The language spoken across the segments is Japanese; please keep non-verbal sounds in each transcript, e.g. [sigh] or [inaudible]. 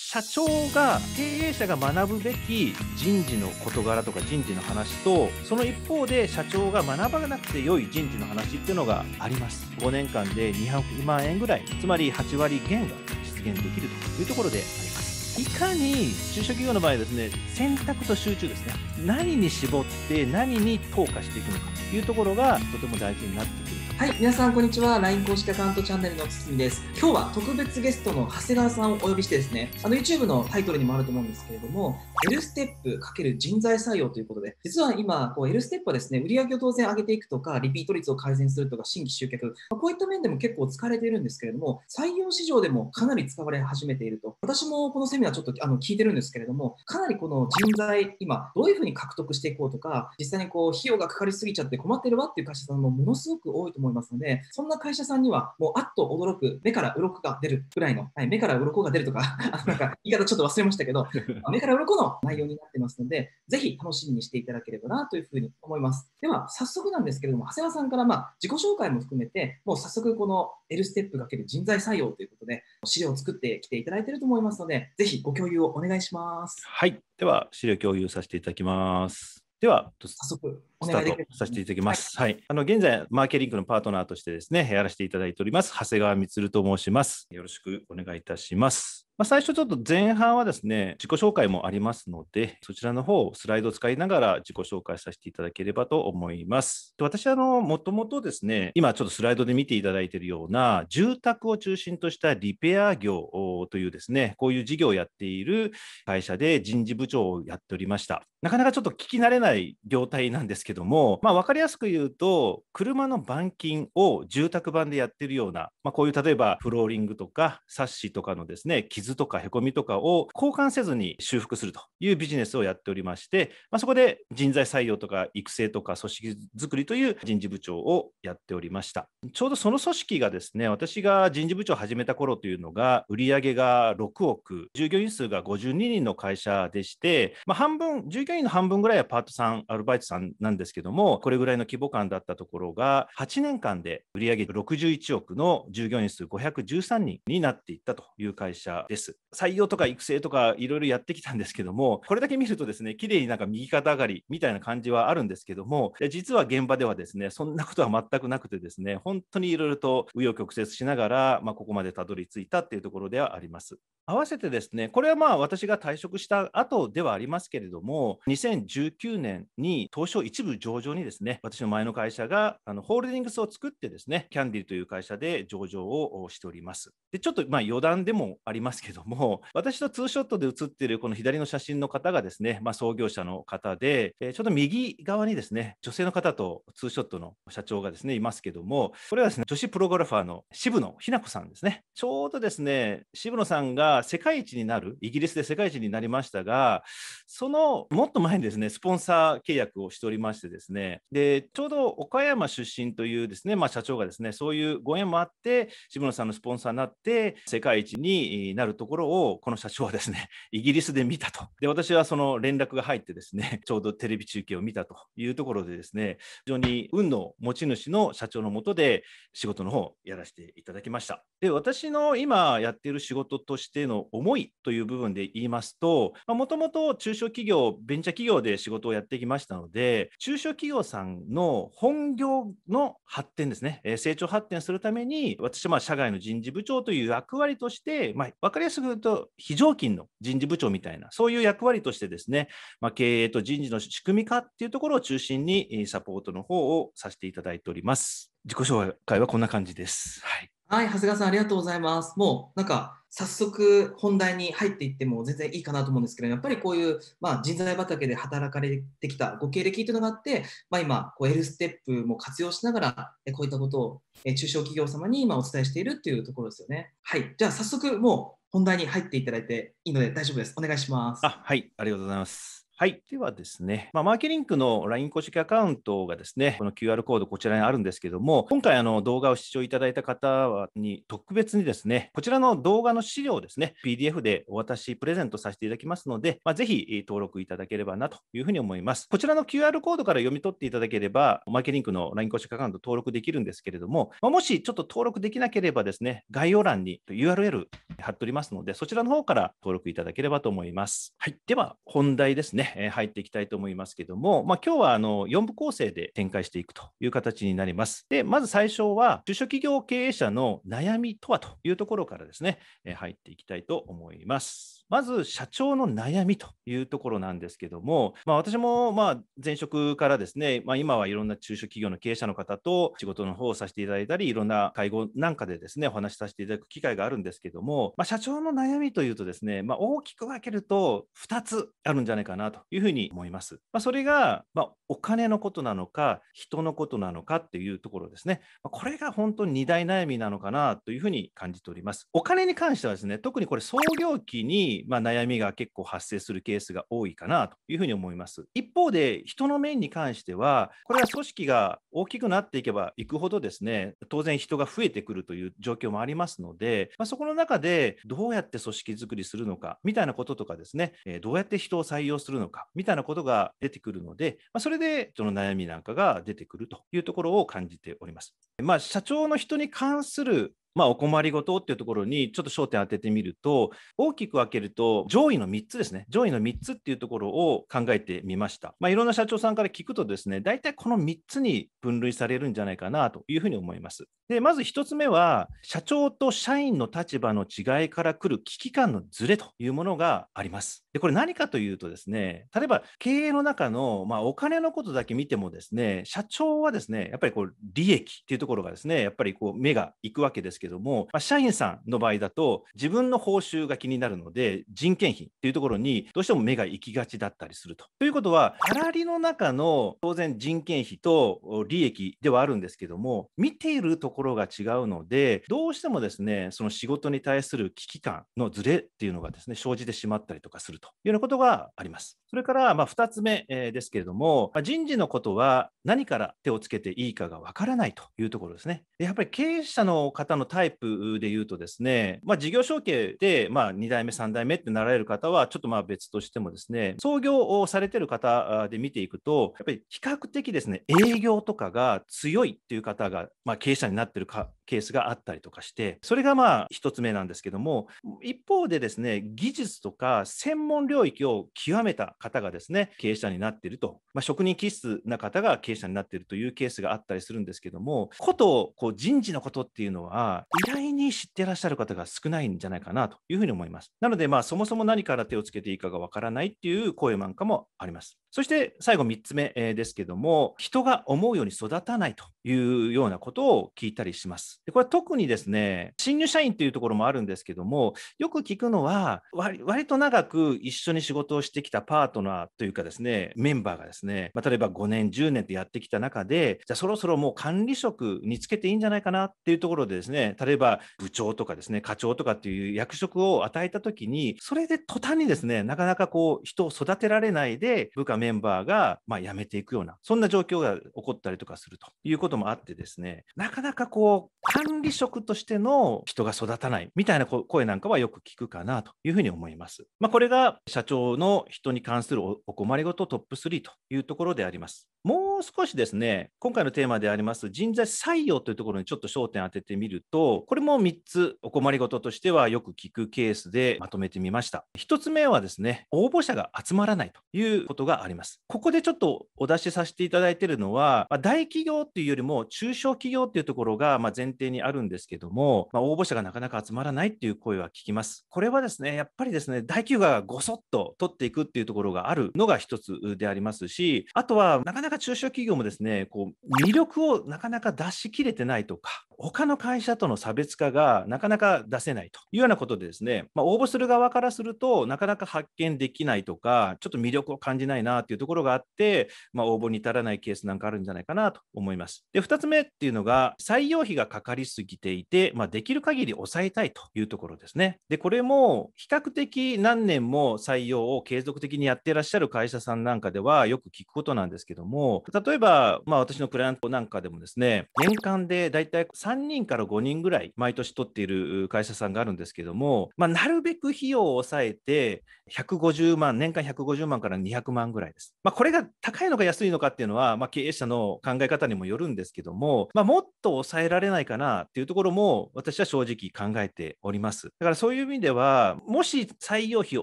社長が経営者が学ぶべき人事の事柄とか人事の話とその一方で社長が学ばなくて良い人事の話っていうのがあります5年間で200万円ぐらいつまり8割減が実現できるというところでありますいかに中小企業の場合ですね選択と集中ですね何に絞って何に投下していくのかというところがとても大事になってくるはい、皆さんこんにちは。LINE 公式アカウントチャンネルの堤です。今日は特別ゲストの長谷川さんをお呼びしてですね、あの YouTube のタイトルにもあると思うんですけれども、L ステップ×人材採用ということで、実は今、こう L ステップはですね、売上を当然上げていくとか、リピート率を改善するとか、新規集客、まあ、こういった面でも結構疲れているんですけれども、採用市場でもかなり使われ始めていると。私もこのセミナーちょっとあの聞いてるんですけれども、かなりこの人材、今、どういうふうに獲得していこうとか、実際にこう費用がかかりすぎちゃって困ってるわっていう会社さんもものすごく多いと思います。思いますので、そんな会社さんには、もうあっと驚く、目から鱗が出るぐらいの、はい、目から鱗が出るとか、[laughs] なんか言い方ちょっと忘れましたけど、[laughs] 目から鱗の内容になってますので、ぜひ楽しみにしていただければなというふうに思います。では、早速なんですけれども、長谷川さんからまあ自己紹介も含めて、もう早速この L ステップ×人材採用ということで、資料を作ってきていただいていると思いますので、ぜひご共有をお願いします。はい、では資料共有させていただきます。では、早速スタートさせていただきます。はい、あの現在、マーケリングのパートナーとしてですね、やらせていただいております、長谷川充と申します。よろしくお願いいたします。まあ、最初ちょっと前半はですね、自己紹介もありますので、そちらの方、スライドを使いながら自己紹介させていただければと思います。私は、もともとですね、今ちょっとスライドで見ていただいているような、住宅を中心としたリペア業というですね、こういう事業をやっている会社で人事部長をやっておりました。なかなかちょっと聞き慣れない業態なんですけども、まあ、分かりやすく言うと、車の板金を住宅版でやっているような、まあ、こういう例えばフローリングとか、サッシとかのですね、傷傷とかへこみとかを交換せずに修復するというビジネスをやっておりまして、まあ、そこで人材採用とか育成とか組織づくりという人事部長をやっておりましたちょうどその組織がですね私が人事部長を始めた頃というのが売上が6億従業員数が52人の会社でして、まあ、半分従業員の半分ぐらいはパートさんアルバイトさんなんですけどもこれぐらいの規模感だったところが8年間で売上61億の従業員数513人になっていったという会社で。採用とか育成とかいろいろやってきたんですけども、これだけ見るとですね、綺麗になんか右肩上がりみたいな感じはあるんですけども、実は現場ではですね、そんなことは全くなくてですね、本当にいろいろと紆余曲折しながら、まあ、ここまでたどり着いたっていうところではあります。合わせてですね、これはまあ私が退職した後ではありますけれども、2019年に東証一部上場にですね、私の前の会社があのホールディングスを作ってですね、キャンディという会社で上場をしております。で、ちょっとまあ余談でもありますけどけども、私とツーショットで写っているこの左の写真の方がですね、まあ、創業者の方で、えー、ちょっと右側にですね、女性の方とツーショットの社長がですね、いますけども、これはですね、女子プロゴラファーの渋野日向子さんですね。ちょうどですね、渋野さんが世界一になる、イギリスで世界一になりましたが、そのもっと前にですね、スポンサー契約をしておりましてですね、で、ちょうど岡山出身というですね、まあ、社長がですね、そういうご縁もあって、渋野さんのスポンサーになって、世界一になるるところを、この社長はですね、[laughs] イギリスで見たと。で、私はその連絡が入ってですね、[laughs] ちょうどテレビ中継を見たというところでですね、非常に運の持ち主の社長のもとで仕事の方をやらせていただきました。で、私の今やっている仕事としての思いという部分で言いますと、もともと中小企業、ベンチャー企業で仕事をやってきましたので、中小企業さんの本業の発展ですね、成長発展するために、私はまあ社外の人事部長という役割として、まあ、かりやすく言うと、非常勤の人事部長みたいな、そういう役割としてですね、まあ、経営と人事の仕組み化っていうところを中心にサポートの方をさせていただいております。自己紹介はこんな感じです。はい。はい、長谷川さんありがとうございます。もうなんか早速本題に入っていっても全然いいかなと思うんですけど、やっぱりこういう、まあ、人材畑で働かれてきたご経歴というのがあって、まあ、今こう L ステップも活用しながらこういったことを中小企業様に今お伝えしているというところですよね。はい、じゃあ早速もう本題に入っていただいていいので大丈夫です。お願いします。あはい、ありがとうございます。はい。ではですね、まあ、マーケリンクの LINE 公式アカウントがですね、この QR コードこちらにあるんですけども、今回あの動画を視聴いただいた方に特別にですね、こちらの動画の資料をですね、PDF でお渡し、プレゼントさせていただきますので、まあ、ぜひ登録いただければなというふうに思います。こちらの QR コードから読み取っていただければ、マーケリンクの LINE 公式アカウント登録できるんですけれども、まあ、もしちょっと登録できなければですね、概要欄に URL 貼っておりますので、そちらの方から登録いただければと思います。はい。では、本題ですね。ね、入っていきたいと思いますけども、まあ、今日はあの4部構成で展開していくという形になります。で、まず最初は、中小企業経営者の悩みとはというところからですね、入っていきたいと思います。まず社長の悩みというところなんですけども、まあ、私もまあ前職からですね、まあ、今はいろんな中小企業の経営者の方と仕事の方をさせていただいたり、いろんな会合なんかでですね、お話しさせていただく機会があるんですけども、まあ、社長の悩みというとですね、まあ、大きく分けると2つあるんじゃないかなというふうに思います。まあ、それが、まお金のことなのか、人のことなのかっていうところですね。まこれが本当に2大悩みなのかなというふうに感じております。お金に関してはですね、特にこれ創業期にまあ、悩みが結構発生するケースが多いかなというふうに思います。一方で、人の面に関しては、これは組織が大きくなっていけばいくほどですね、当然人が増えてくるという状況もありますので、まあ、そこの中でどうやって組織づくりするのかみたいなこととかですね、えどうやって人を採用するのかみたいなことが出てくるので、まあ、それで人の悩みなんかが出てくるというところを感じております。まあ、社長の人に関するまあ、お困りごとっていうところにちょっと焦点当ててみると大きく分けると上位の3つですね上位の3つっていうところを考えてみました、まあ、いろんな社長さんから聞くとですね大体この3つに分類されるんじゃないかなというふうに思いますでまず1つ目は社長と社員の立場の違いから来る危機感のズレというものがありますでこれ何かというとですね例えば経営の中の、まあ、お金のことだけ見てもですね社長はですねやっぱりこう利益っていうところがですねやっぱりこう目がいくわけですけどけども、まあ、社員さんの場合だと自分の報酬が気になるので人件費っていうところにどうしても目が行きがちだったりすると。ということは粗利の中の当然人件費と利益ではあるんですけども見ているところが違うのでどうしてもですねその仕事に対する危機感のズレっていうのがですね生じてしまったりとかするというようなことがあります。それから、ま2つ目、えですけれども、ま人事のことは何から手をつけていいかがわからないというところですね。やっぱり経営者の方のタイプで言うとですね、まあ、事業承継で、ま2代目、3代目ってなられる方はちょっとまあ別としてもですね、創業をされてる方で見ていくと、やっぱり比較的ですね、営業とかが強いっていう方が、ま経営者になってるかケースがあったりとかして、それがまあ1つ目なんですけども、一方でですね、技術とか専門領域を極めた方がですね経営者になっていると、まあ、職人気質な方が経営者になっているというケースがあったりするんですけどもことこう人事のことっていうのは意外に知ってらっしゃる方が少ないんじゃないかなというふうに思いますなのでまあそもそも何から手をつけていいかがわからないっていう声なんかもありますそして最後3つ目ですけども人が思うように育たないというようなことを聞いたりしますでこれは特にですね新入社員というところもあるんですけどもよく聞くのは割と長く一緒に仕事をしてきたパーートナーというかですね、メンバーがですね、まあ、例えば5年、10年とやってきた中で、じゃあそろそろもう管理職につけていいんじゃないかなっていうところでですね、例えば部長とかですね、課長とかっていう役職を与えたときに、それで途端にですね、なかなかこう人を育てられないで、部下メンバーがまあ辞めていくような、そんな状況が起こったりとかするということもあってですね、なかなかこう管理職としての人が育たないみたいな声なんかはよく聞くかなというふうに思います。まあ、これが社長の人に関関するお困りごとトップ3というところであります。もうう少しですね、今回のテーマであります人材採用というところにちょっと焦点当ててみると、これも3つお困りごととしてはよく聞くケースでまとめてみました。1つ目はですね、応募者が集まらないということがあります。ここでちょっとお出しさせていただいているのは、ま大企業っていうよりも中小企業っていうところがま前提にあるんですけども、ま応募者がなかなか集まらないっていう声は聞きます。これはですね、やっぱりですね、大企業がごそっと取っていくっていうところがあるのが1つでありますし、あとはなかなか中小小企業もですねこう魅力をなかなか出しきれてないとか他の会社との差別化がなかなか出せないというようなことでですね、まあ、応募する側からするとなかなか発見できないとかちょっと魅力を感じないなっていうところがあって、まあ、応募に至らないケースなんかあるんじゃないかなと思います。で2つ目っていうのが採用費がかかりすぎていて、まあ、できる限り抑えたいというところですね。でこれも比較的何年も採用を継続的にやってらっしゃる会社さんなんかではよく聞くことなんですけども例えば、まあ、私のクライアントなんかでもですね、年間でだいたい3人から5人ぐらい毎年取っている会社さんがあるんですけども、まあ、なるべく費用を抑えて、150万、年間150万から200万ぐらいです。まあ、これが高いのか安いのかっていうのは、まあ、経営者の考え方にもよるんですけども、まあ、もっと抑えられないかなっていうところも、私は正直考えております。だからそういう意味では、もし採用費を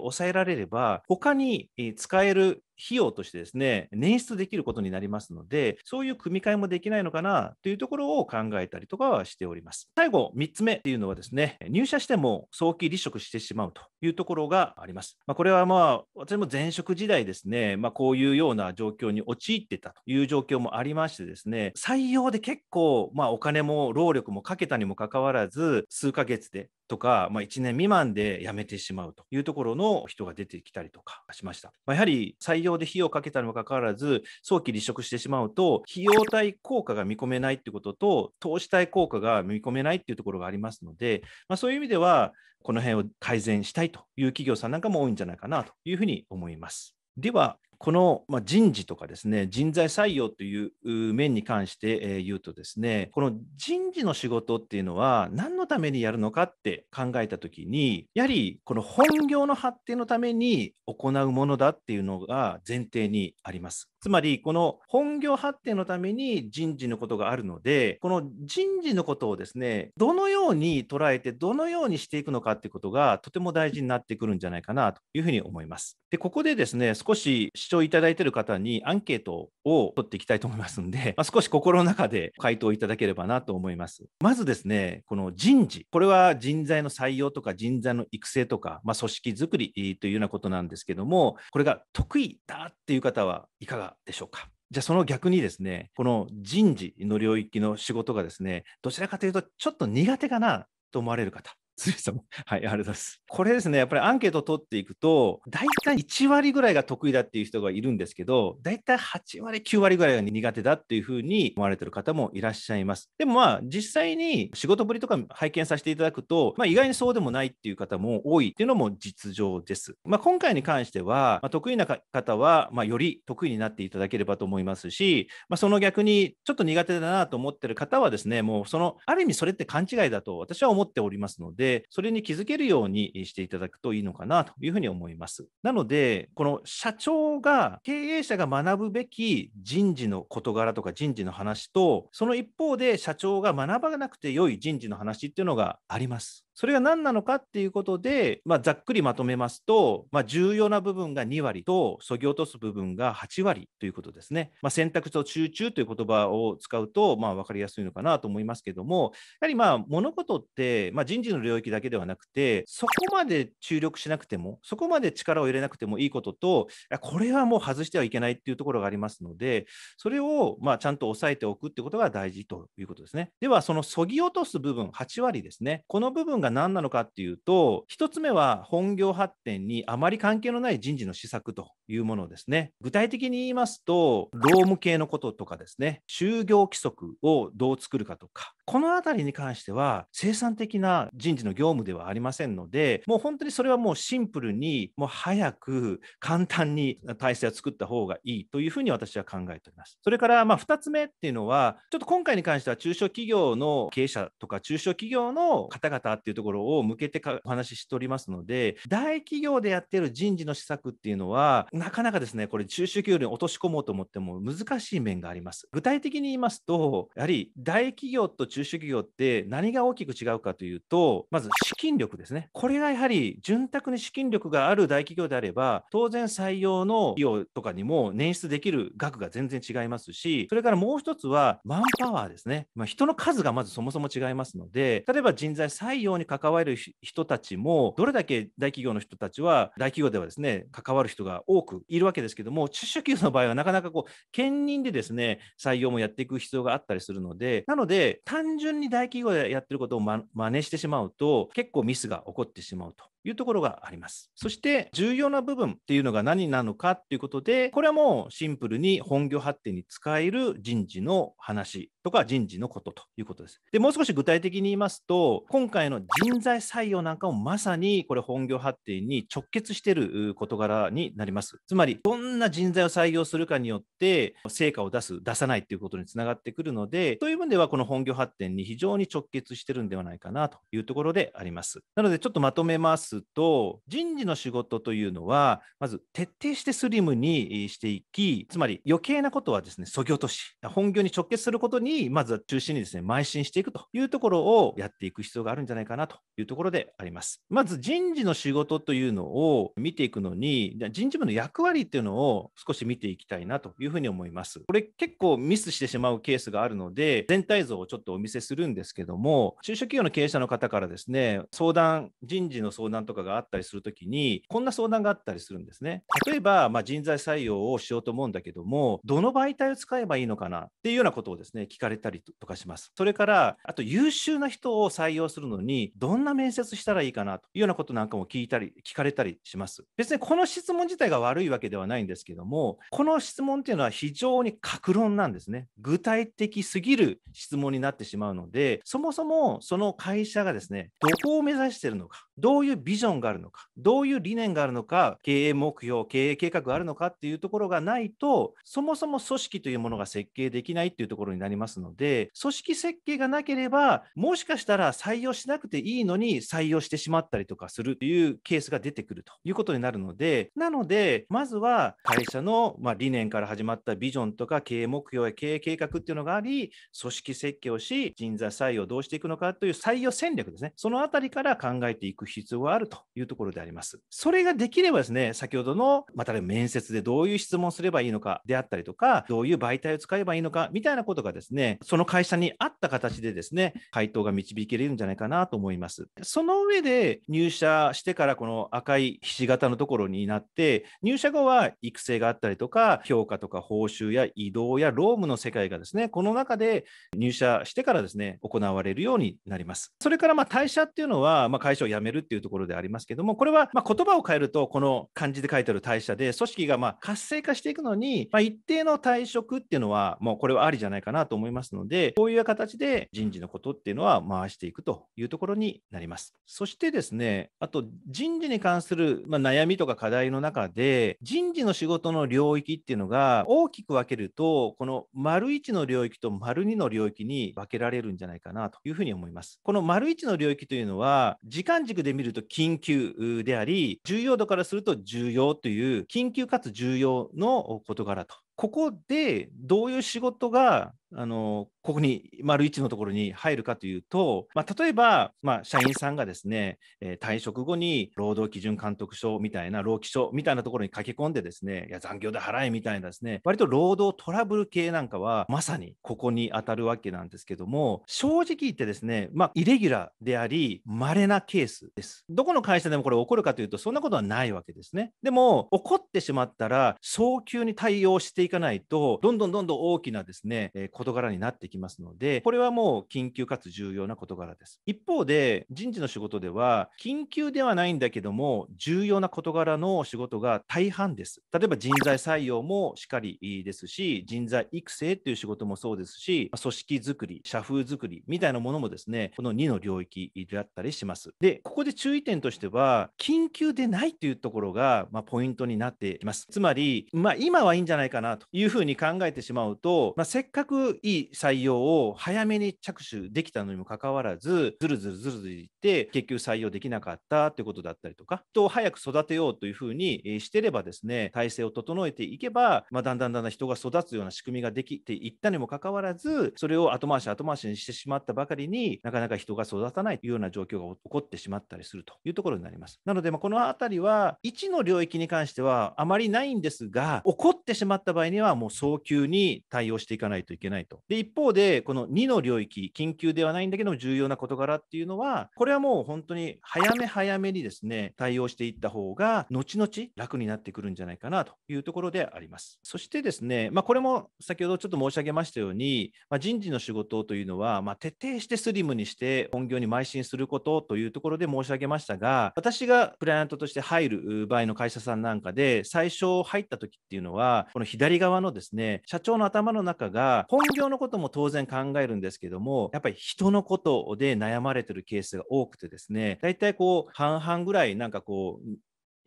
抑えられれば、他に使える費用としてですね、捻出できることになりますので、そういう組み替えもできないのかなというところを考えたりとかはしております。最後、3つ目っていうのはですね、入社しても早期離職してしまうというところがあります。まあ、これはまあ私も前職時代ですね、まあ、こういうような状況に陥ってたという状況もありましてですね、採用で結構まあお金も労力もかけたにもかかわらず、数ヶ月でとか、まあ、1年未満で辞めてしまうというところの人が出てきたりとかしました。まあ、やはり採用で費用をかけたにもかかわらず、早期離職してしまうと、費用対効果が見込めないってことと、投資対効果が見込めないっていうところがありますので、まあ、そういう意味では、この辺を改善したいという企業さんなんかも多いんじゃないかなというふうに思います。では、この人事とかですね人材採用という面に関して言うとですねこの人事の仕事っていうのは何のためにやるのかって考えた時にやはりこの本業の発展のために行うものだっていうのが前提にあります。つまりこの本業発展のために人事のことがあるのでこの人事のことをですねどのように捉えてどのようにしていくのかっていうことがとても大事になってくるんじゃないかなというふうに思います。でここでですね少し視聴いただいている方にアンケートを取っていきたいと思いますんで、[laughs] まあ、少し心の中で回答いただければなと思います。まずですね、この人事、これは人材の採用とか人材の育成とか、まあ、組織づくりというようなことなんですけども、これが得意だっていう方はいかがでしょうか。じゃあその逆にですね、この人事の領域の仕事がですね、どちらかというとちょっと苦手かなと思われる方、鶴さんも。[laughs] はい、ありがとうございます。これですね、やっぱりアンケートを取っていくと、大体1割ぐらいが得意だっていう人がいるんですけど、大体8割、9割ぐらいが苦手だっていうふうに思われてる方もいらっしゃいます。でもまあ、実際に仕事ぶりとか拝見させていただくと、まあ、意外にそうでもないっていう方も多いっていうのも実情です。まあ、今回に関しては、まあ、得意な方は、まより得意になっていただければと思いますし、まその逆にちょっと苦手だなと思ってる方はですね、もうその、ある意味それって勘違いだと私は思っておりますので、で、それに気づけるようにしていただくといいのかなというふうに思います。なので、この社長が、経営者が学ぶべき人事の事柄とか人事の話と、その一方で社長が学ばなくて良い人事の話っていうのがあります。それが何なのかっていうことで、まあ、ざっくりまとめますと、まあ、重要な部分が2割と、そぎ落とす部分が8割ということですね。まあ、選択と集中という言葉を使うと、まあ、分かりやすいのかなと思いますけども、やはりまあ物事って、まあ、人事の領域だけではなくて、そこまで注力しなくても、そこまで力を入れなくてもいいことと、これはもう外してはいけないっていうところがありますので、それをまあちゃんと押さえておくってことが大事ということですね。では、そのそぎ落とす部分、8割ですね。この部分が何なのかっていうと、1つ目は本業発展にあまり関係のない人事の施策というものですね。具体的に言いますと、労務系のこととかですね、就業規則をどう作るかとか、このあたりに関しては生産的な人事の業務ではありませんので、もう本当にそれはもうシンプルに、もう早く簡単に体制を作った方がいいというふうに私は考えております。それからま2つ目っていうのは、ちょっと今回に関しては中小企業の経営者とか中小企業の方々っていうところを向けてかお話ししておりますので、大企業でやってる人事の施策っていうのは、なかなかですね、これ、中小企業に落とし込もうと思っても難しい面があります。具体的に言いますと、やはり大企業と中小企業って何が大きく違うかというと、まず資金力ですね。これがやはり潤沢に資金力がある大企業であれば、当然採用の費用とかにも捻出できる額が全然違いますし、それからもう一つはマンパワーですね。まあ、人の数がまずそもそも違いますので、例えば人材採用に関わる人たちも、どれだけ大企業の人たちは、大企業ではですね、関わる人が多くいるわけですけども、中小企業の場合はなかなかこう、兼任でですね、採用もやっていく必要があったりするので、なので、単純に大企業でやってることをま真似してしまうと、結構ミスが起こってしまうというところがあります。そして重要な部分っていうのが何なのかっていうことで、これはもうシンプルに本業発展に使える人事の話とか人事のことということです。で、もう少し具体的に言いますと、今回の人人材採用なんかもまさにこれ本業発展に直結している事柄になります。つまりどんな人材を採用するかによって成果を出す出さないっていうことにつながってくるのでという分ではこの本業発展に非常に直結してるんではないかなというところであります。なのでちょっとまとめますと人事の仕事というのはまず徹底してスリムにしていきつまり余計なことはですねそぎ落とし本業に直結することにまずは中心にですね邁進していくというところをやっていく必要があるんじゃないかなというところであります。まず人事の仕事というのを見ていくのに、人事部の役割っていうのを少し見ていきたいなというふうに思います。これ結構ミスしてしまうケースがあるので、全体像をちょっとお見せするんですけども、中小企業の経営者の方からですね、相談、人事の相談とかがあったりするときに、こんな相談があったりするんですね。例えば、まあ、人材採用をしようと思うんだけども、どの媒体を使えばいいのかなっていうようなことをですね、聞かれたりとかします。それから、あと優秀な人を採用するのに、どんな面接したらいいかなというようなことなんかも聞いたり聞かれたりします別にこの質問自体が悪いわけではないんですけどもこの質問っていうのは非常に格論なんですね具体的すぎる質問になってしまうのでそもそもその会社がですねどこを目指しているのかどういうビジョンがあるのか、どういう理念があるのか、経営目標、経営計画があるのかっていうところがないと、そもそも組織というものが設計できないっていうところになりますので、組織設計がなければ、もしかしたら採用しなくていいのに採用してしまったりとかするというケースが出てくるということになるので、なので、まずは会社のま理念から始まったビジョンとか経営目標や経営計画っていうのがあり、組織設計をし、人材採用をどうしていくのかという採用戦略ですね、そのあたりから考えていく必要があるというところであります。それができればですね、先ほどの、また面接でどういう質問すればいいのかであったりとか、どういう媒体を使えばいいのかみたいなことがですね、その会社に合った形でですね、回答が導けれるんじゃないかなと思います。その上で、入社してからこの赤いひし形のところになって、入社後は育成があったりとか、評価とか報酬や移動や労務の世界がですね、この中で入社してからですね、行われるようになります。それからまあ退社っていうのは、まあ、会社を辞めるるっていうところでありますけども、これはま言葉を変えると、この漢字で書いてある代謝で、組織がま活性化していくのに、まあ、一定の退職っていうのは、もうこれはありじゃないかなと思いますので、こういう形で人事のことっていうのは回していくというところになります。そしてですね、あと人事に関する、ま悩みとか課題の中で、人事の仕事の領域っていうのが大きく分けると、この丸1の領域と丸2の領域に分けられるんじゃないかなというふうに思います。この丸1の領域というのは、時間軸で見ると緊急であり、重要度からすると重要という、緊急かつ重要の事柄とここでどういう仕事があのここに丸1のところに入るかというと、まあ、例えば、まあ、社員さんがですね、えー、退職後に労働基準監督署みたいな労基署みたいなところに駆け込んでですねいや残業で払えみたいなですね割と労働トラブル系なんかはまさにここに当たるわけなんですけども正直言ってですね、まあ、イレギュラーであり稀なケースですどこの会社でもこれ起こるかというとそんなことはないわけですねでも起こってしまったら早急に対応していかないと、どんどんどんどん大きなですね、え事柄になってきますので、これはもう緊急かつ重要な事柄です。一方で、人事の仕事では、緊急ではないんだけども、重要な事柄の仕事が大半です。例えば人材採用もしっかりですし、人材育成っていう仕事もそうですし、組織づくり、社風づくりみたいなものもですね、この2の領域であったりします。で、ここで注意点としては、緊急でないというところが、まポイントになってきます。つまり、まあ、今はいいんじゃないかなというふうに考えてしまうと、まあ、せっかくいい採用を早めに着手できたのにもかかわらず、ずるずるずるずるいって、結局採用できなかったってことだったりとか、人を早く育てようというふうにしてればですね、体制を整えていけば、まあ、だんだんだんだん人が育つような仕組みができていったにもかかわらず、それを後回し後回しにしてしまったばかりになかなか人が育たないというような状況が起こってしまったりするというところになります。なので、まあ、この辺りは、1の領域に関してはあまりないんですが、起こってしまった場合合にはもう早急に対応していかないといけないと。で、一方で、この2の領域、緊急ではないんだけど重要な事柄っていうのは、これはもう本当に早め早めにですね、対応していった方が、後々楽になってくるんじゃないかなというところであります。そしてですね、まあ、これも先ほどちょっと申し上げましたように、まあ、人事の仕事というのは、まあ、徹底してスリムにして本業に邁進することというところで申し上げましたが、私がクライアントとして入る場合の会社さんなんかで、最初入った時っていうのは、この左左側のですね社長の頭の中が本業のことも当然考えるんですけどもやっぱり人のことで悩まれてるケースが多くてですね大体こう半々ぐらいなんかこう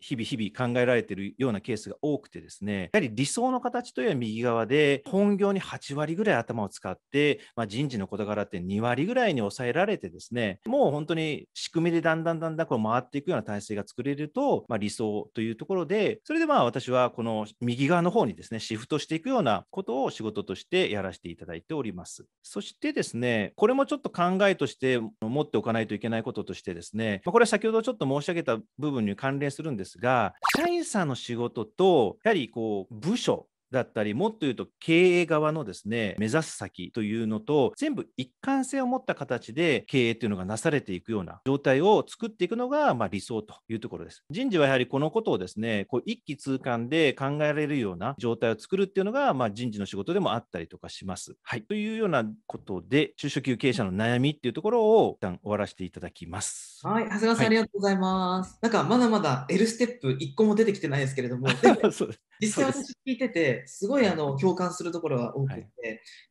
日々日々考えられているようなケースが多くてですね、やはり理想の形というのは右側で、本業に8割ぐらい頭を使って、まあ、人事の事柄って2割ぐらいに抑えられてですね、もう本当に仕組みでだんだんだんだんこう回っていくような体制が作れると、まあ、理想というところで、それでまあ私はこの右側の方にですね、シフトしていくようなことを仕事としてやらせていただいております。そしてですね、これもちょっと考えとして持っておかないといけないこととしてですね、まあ、これは先ほどちょっと申し上げた部分に関連するんですですが、社員さんの仕事と、やはりこう、部署だったり、もっと言うと経営側のですね、目指す先というのと、全部一貫性を持った形で経営というのがなされていくような状態を作っていくのが、まあ、理想というところです。人事はやはりこのことをですね、こう一気通貫で考えられるような状態を作るっていうのが、まあ、人事の仕事でもあったりとかします。はい。というようなことで、中小企業経営者の悩みっていうところを一旦終わらせていただきます。はい。長谷川さん、はい、ありがとうございます。なんかまだまだ L ステップ1個も出てきてないですけれども、[laughs] 実際私聞いてて、すごいあの共感するところが多くて、はい、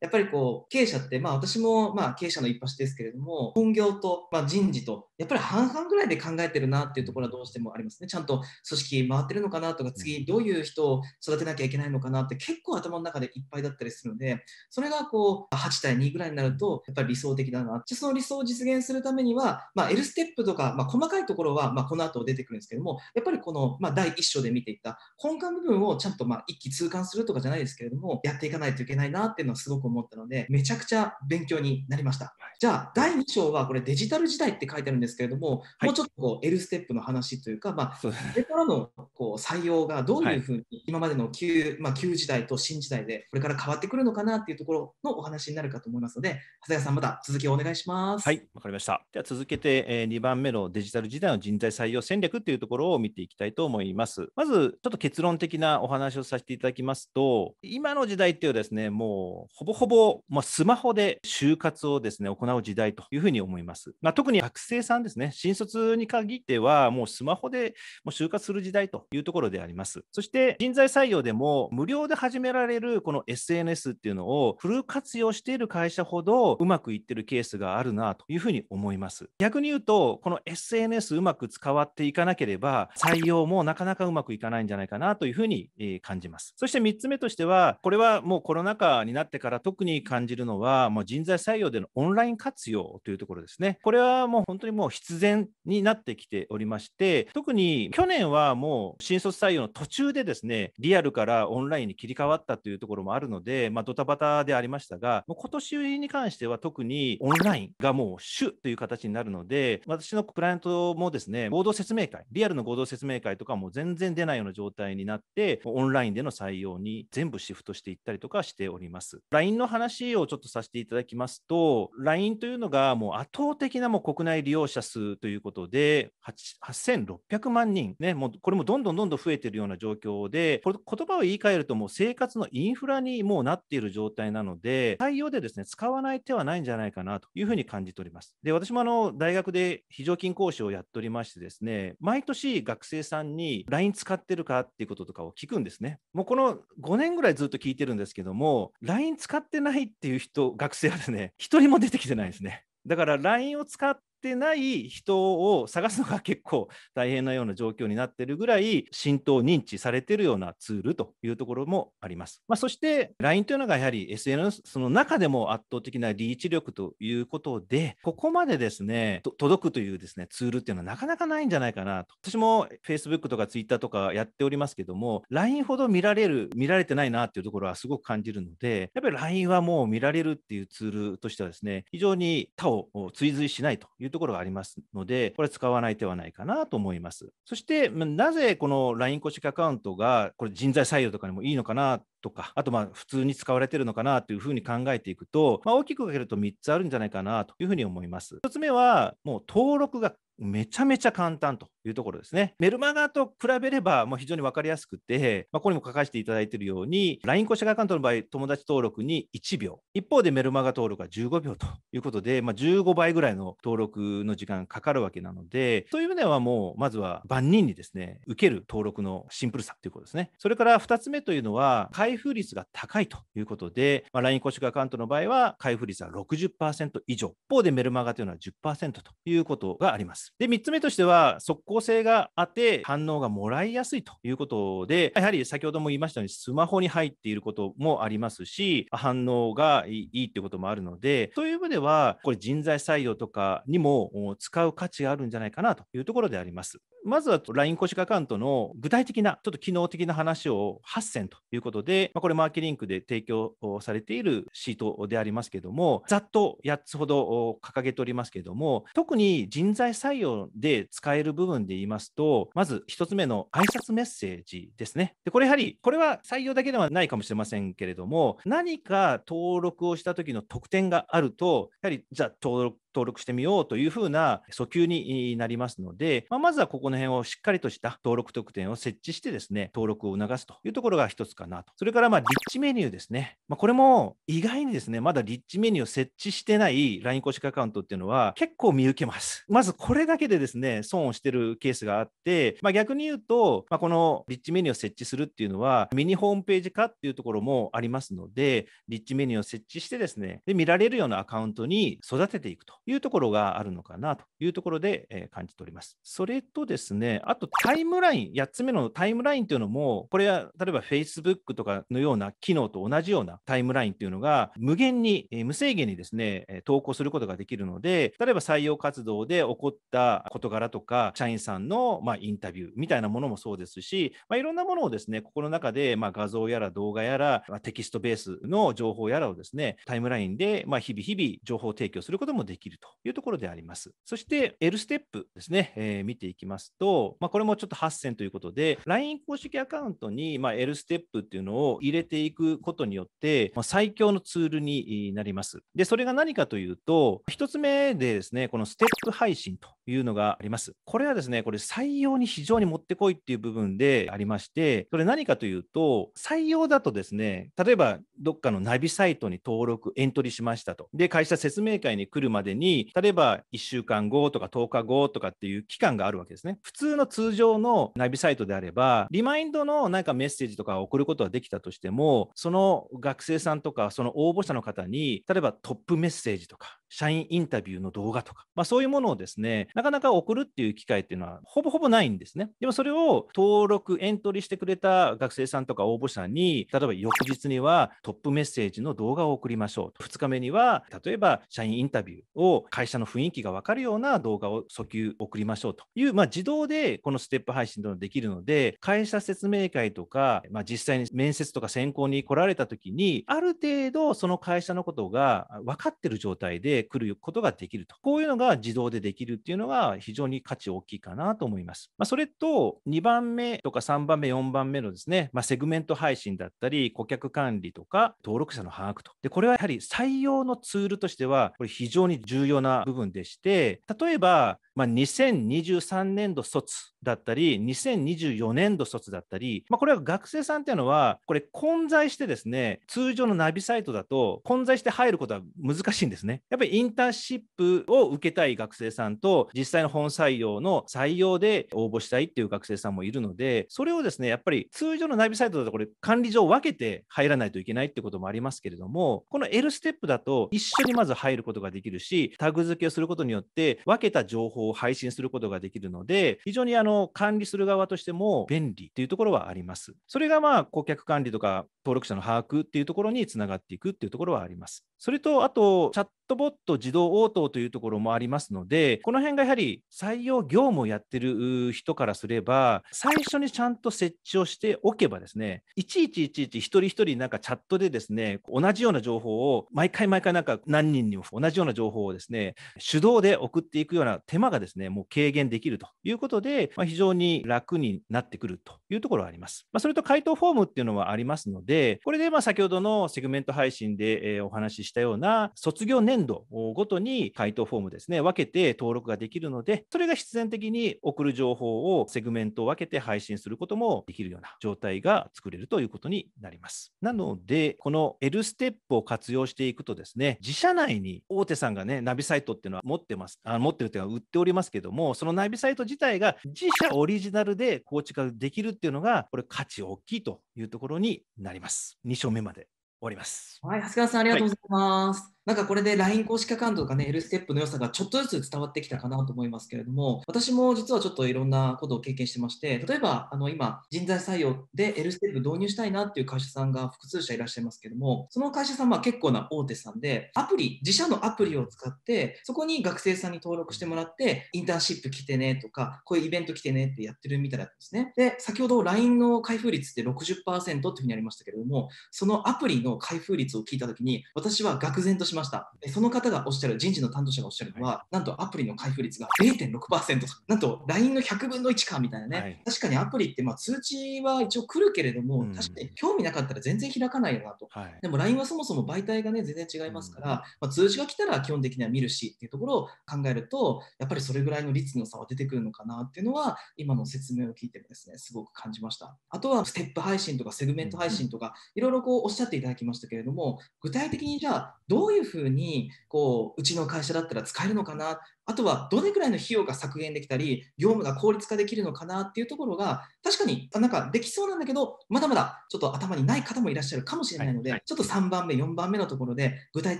やっぱりこう経営者って、まあ、私もまあ経営者の一発ですけれども本業と、まあ、人事とやっぱり半々ぐらいで考えてるなっていうところはどうしてもありますねちゃんと組織回ってるのかなとか次どういう人を育てなきゃいけないのかなって結構頭の中でいっぱいだったりするのでそれがこう8対2ぐらいになるとやっぱり理想的だなその理想を実現するためには、まあ、L ステップとか、まあ、細かいところは、まあ、この後出てくるんですけどもやっぱりこの、まあ、第1章で見ていった根幹部分をちゃんとまあ一気通貫するるとかじゃないですけれども、やっていかないといけないなっていうのはすごく思ったので、めちゃくちゃ勉強になりました。じゃあ、第2章はこれデジタル時代って書いてあるんですけれども、はい、もうちょっとこう L ステップの話というか、まあ、それからのこう採用がどういうふうに今までの旧,、まあ、旧時代と新時代でこれから変わってくるのかなっていうところのお話になるかと思いますので、長谷川さん、また続きをお願いします。はい、わかりました。では続けて、え2番目のデジタル時代の人材採用戦略っていうところを見ていきたいと思います。まず、ちょっと結論的なお話をさせていただきますと、今の時代っていうですね、もうほぼほぼ、まあ、スマホで就活をですね、行う時代というふうに思います。まあ、特に学生さんですね、新卒に限っては、もうスマホでもう就活する時代というところであります。そして人材採用でも無料で始められるこの SNS っていうのをフル活用している会社ほどうまくいってるケースがあるなというふうに思います。逆に言うと、この SNS うまく使わっていかなければ採用もなかなかうまくいかないんじゃないかなというふうに感じます。そして3 3つ目としては、これはもうコロナ禍になってから特に感じるのは、もう人材採用でのオンライン活用というところですね。これはもう本当にもう必然になってきておりまして、特に去年はもう新卒採用の途中でですね、リアルからオンラインに切り替わったというところもあるので、まあ、ドタバタでありましたが、もう今年に関しては特にオンラインがもう主という形になるので、私のクライアントもですね、合同説明会、リアルの合同説明会とかも全然出ないような状態になって、オンラインでの採用にに全部シフトしていったりとかしております。LINE の話をちょっとさせていただきますと、LINE というのがもう圧倒的なもう国内利用者数ということで、8600万人、ね、もうこれもどんどんどんどん増えているような状況で、これ言葉を言い換えると、もう生活のインフラにもうなっている状態なので、対応でですね使わない手はないんじゃないかなというふうに感じております。で、私もあの大学で非常勤講師をやっておりましてですね、毎年学生さんに LINE 使ってるかっていうこととかを聞くんですね。もうこの5年ぐらいずっと聞いてるんですけども LINE 使ってないっていう人学生はですね一人も出てきてないですね。だから LINE を使っってない人を探すのが結構大変なような状況になってるぐらい浸透認知されてるようなツールというところもあります。まあ、そして LINE というのがやはり SNS その中でも圧倒的なリーチ力ということでここまでですね届くというですねツールっていうのはなかなかないんじゃないかなと私も Facebook とか Twitter とかやっておりますけども LINE ほど見られる見られてないなっていうところはすごく感じるのでやっぱり LINE はもう見られるっていうツールとしてはですね非常に他を追随しないといういうところがありますので、これ使わない手はないかなと思います。そして、なぜこの LINE 公式アカウントがこれ人材採用とかにもいいのかなとか、あとまあ普通に使われてるのかなというふうに考えていくと、まあ、大きく分けると3つあるんじゃないかなというふうに思います。1つ目は、もう登録がめちゃめちゃ簡単というところですね。メルマガと比べればもう非常に分かりやすくて、まあ、ここにも書かせていただいているように、LINE 公式アカウントの場合、友達登録に1秒、一方でメルマガ登録は15秒ということで、まあ、15倍ぐらいの登録の時間かかるわけなので、そういう意味ではもう、まずは万人にですね、受ける登録のシンプルさということですね。それから2つ目というのは、開封率が高いということで、まあ、LINE 公式アカウントの場合は、開封率は60%以上、一方でメルマガというのは10%ということがあります。で、3つ目としては、即効性があって、反応がもらいやすいということで、やはり先ほども言いましたように、スマホに入っていることもありますし、反応がいいってこともあるので、という部では、これ人材採用とかにも使う価値があるんじゃないかなというところであります。まずは LINE 公式アカウントの具体的な、ちょっと機能的な話を8選ということで、まあ、これ、マーケリンクで提供されているシートでありますけども、ざっと8つほど掲げておりますけども、特に人材採用で使える部分で言いますと、まず1つ目の挨拶メッセージですね。でこれ、やはり、これは採用だけではないかもしれませんけれども、何か登録をした時の特典があると、やはり、じゃあ登録登録してみようというふうな訴求になりますので、まあ、まずはここの辺をしっかりとした登録特典を設置してですね、登録を促すというところが一つかなと。それからまあリッチメニューですね。まあ、これも意外にですね、まだリッチメニューを設置してない LINE 公式アカウントっていうのは結構見受けます。まずこれだけでですね、損をしてるケースがあって、まあ、逆に言うと、まあ、このリッチメニューを設置するっていうのは、ミニホームページ化っていうところもありますので、リッチメニューを設置してですね、で見られるようなアカウントに育てていくというところがあるのかなというところで、え感じております。それとですね、あとタイムライン、8つ目のタイムラインというのも、これは例えば Facebook とかのような機能と同じようなタイムラインというのが、無限に、え無制限にですね、投稿することができるので、例えば採用活動で起こった事柄とか、社員さんの、まインタビューみたいなものもそうですし、まあ、いろんなものをですね、ここの中で、ま画像やら動画やら、テキストベースの情報やらをですね、タイムラインで、ま日々日々情報提供することもできる。というところであります。そして L ステップですね、えー、見ていきますと、まあ、これもちょっと8 0 0 0ということで、LINE 公式アカウントに、ま L ステップっていうのを入れていくことによって、ま最強のツールになります。で、それが何かというと、1つ目でですね、このステップ配信というのがあります。これはですね、これ採用に非常にもってこいっていう部分でありまして、それ何かというと、採用だとですね、例えばどっかのナビサイトに登録、エントリーしましたと。で、会社説明会に来るまでに、例えば1週間後とか10日後とかっていう期間があるわけですね。普通の通常のナビサイトであれば、リマインドのなんかメッセージとかを送ることはできたとしても、その学生さんとか、その応募者の方に、例えばトップメッセージとか、社員インタビューの動画とか、まあ、そういうものをですね、なかなか送るっていう機会っていうのはほぼほぼないんですね。でもそれを登録、エントリーしてくれた学生さんとか応募者に、例えば翌日にはトップメッセージの動画を送りましょう。2日目には、例えば社員インタビューを会社の雰囲気がわかるような動画を訴求送りましょうという、まあ、自動でこのステップ配信というのができるので、会社説明会とか、まあ、実際に面接とか選考に来られた時に、ある程度その会社のことが分かってる状態で、てくることができると。こういうのが自動でできるっていうのが非常に価値大きいかなと思います。まあ、それと2番目とか3番目、4番目のですね、まあ、セグメント配信だったり、顧客管理とか登録者の把握と。で、これはやはり採用のツールとしては、これ非常に重要な部分でして、例えばまあ、2023年度卒だったり、2024年度卒だったり、まあ、これは学生さんっていうのは、これ混在してですね、通常のナビサイトだと混在して入ることは難しいんですね。やっぱりインターンシップを受けたい学生さんと、実際の本採用の採用で応募したいっていう学生さんもいるので、それをですね、やっぱり通常のナビサイトだと、これ管理上分けて入らないといけないってこともありますけれども、この L ステップだと一緒にまず入ることができるし、タグ付けをすることによって分けた情報こ配信することができるので、非常にあの管理する側としても便利っていうところはあります。それがまあ顧客管理とか登録者の把握っていうところにつながっていくっていうところはあります。それと、あと、チャットボット自動応答というところもありますので、この辺がやはり採用業務をやってる人からすれば、最初にちゃんと設置をしておけばですね、いちいちいちいち一人一人なんかチャットでですね、同じような情報を、毎回毎回なんか何人にも同じような情報をですね、手動で送っていくような手間がですね、もう軽減できるということで、まあ、非常に楽になってくるというところはあります。まあ、それと回答フォームっていうのはありますので、これでまあ先ほどのセグメント配信でお話ししたような卒業年度ごとに回答フォームですね、分けて登録ができるので、それが必然的に送る情報をセグメントを分けて配信することもできるような状態が作れるということになります。なので、この L ステップを活用していくとですね、自社内に大手さんがね、ナビサイトっていうのは持ってます、あ持ってるというは売っておりますけども、そのナビサイト自体が自社オリジナルで構築できるっていうのが、これ価値大きいというところになります。2章目まで終わります。はい、長谷川さんありがとうございます。はいなんかこれで LINE 公式アカウントとかね、L ステップの良さがちょっとずつ伝わってきたかなと思いますけれども、私も実はちょっといろんなことを経験してまして、例えば、あの、今、人材採用で L ステップ導入したいなっていう会社さんが複数社いらっしゃいますけども、その会社さんは結構な大手さんで、アプリ、自社のアプリを使って、そこに学生さんに登録してもらって、インターンシップ来てねとか、こういうイベント来てねってやってるみたいなんですね。で、先ほど LINE の開封率って60%っていうふうにありましたけれども、そのアプリの開封率を聞いたときに、私は愕然としました。ました。その方がおっしゃる、人事の担当者がおっしゃるのは、はい、なんとアプリの開封率が0.6%、なんと LINE の100分の1かみたいなね、はい、確かにアプリってまあ通知は一応来るけれども、うん、確かに興味なかったら全然開かないよなと。はい、でも LINE はそもそも媒体がね、全然違いますから、うん、まあ、通知が来たら基本的には見るしっていうところを考えると、やっぱりそれぐらいの率の差は出てくるのかなっていうのは、今の説明を聞いてもですね、すごく感じました。あとはステップ配信とかセグメント配信とか、いろいろこうおっしゃっていただきましたけれども、具体的にじゃあ、どういうふうにこううちの会社だったら使えるのかなあとはどれくらいの費用が削減できたり、業務が効率化できるのかなっていうところが、確かになんかできそうなんだけど、まだまだちょっと頭にない方もいらっしゃるかもしれないので、はいはい、ちょっと3番目、4番目のところで、具体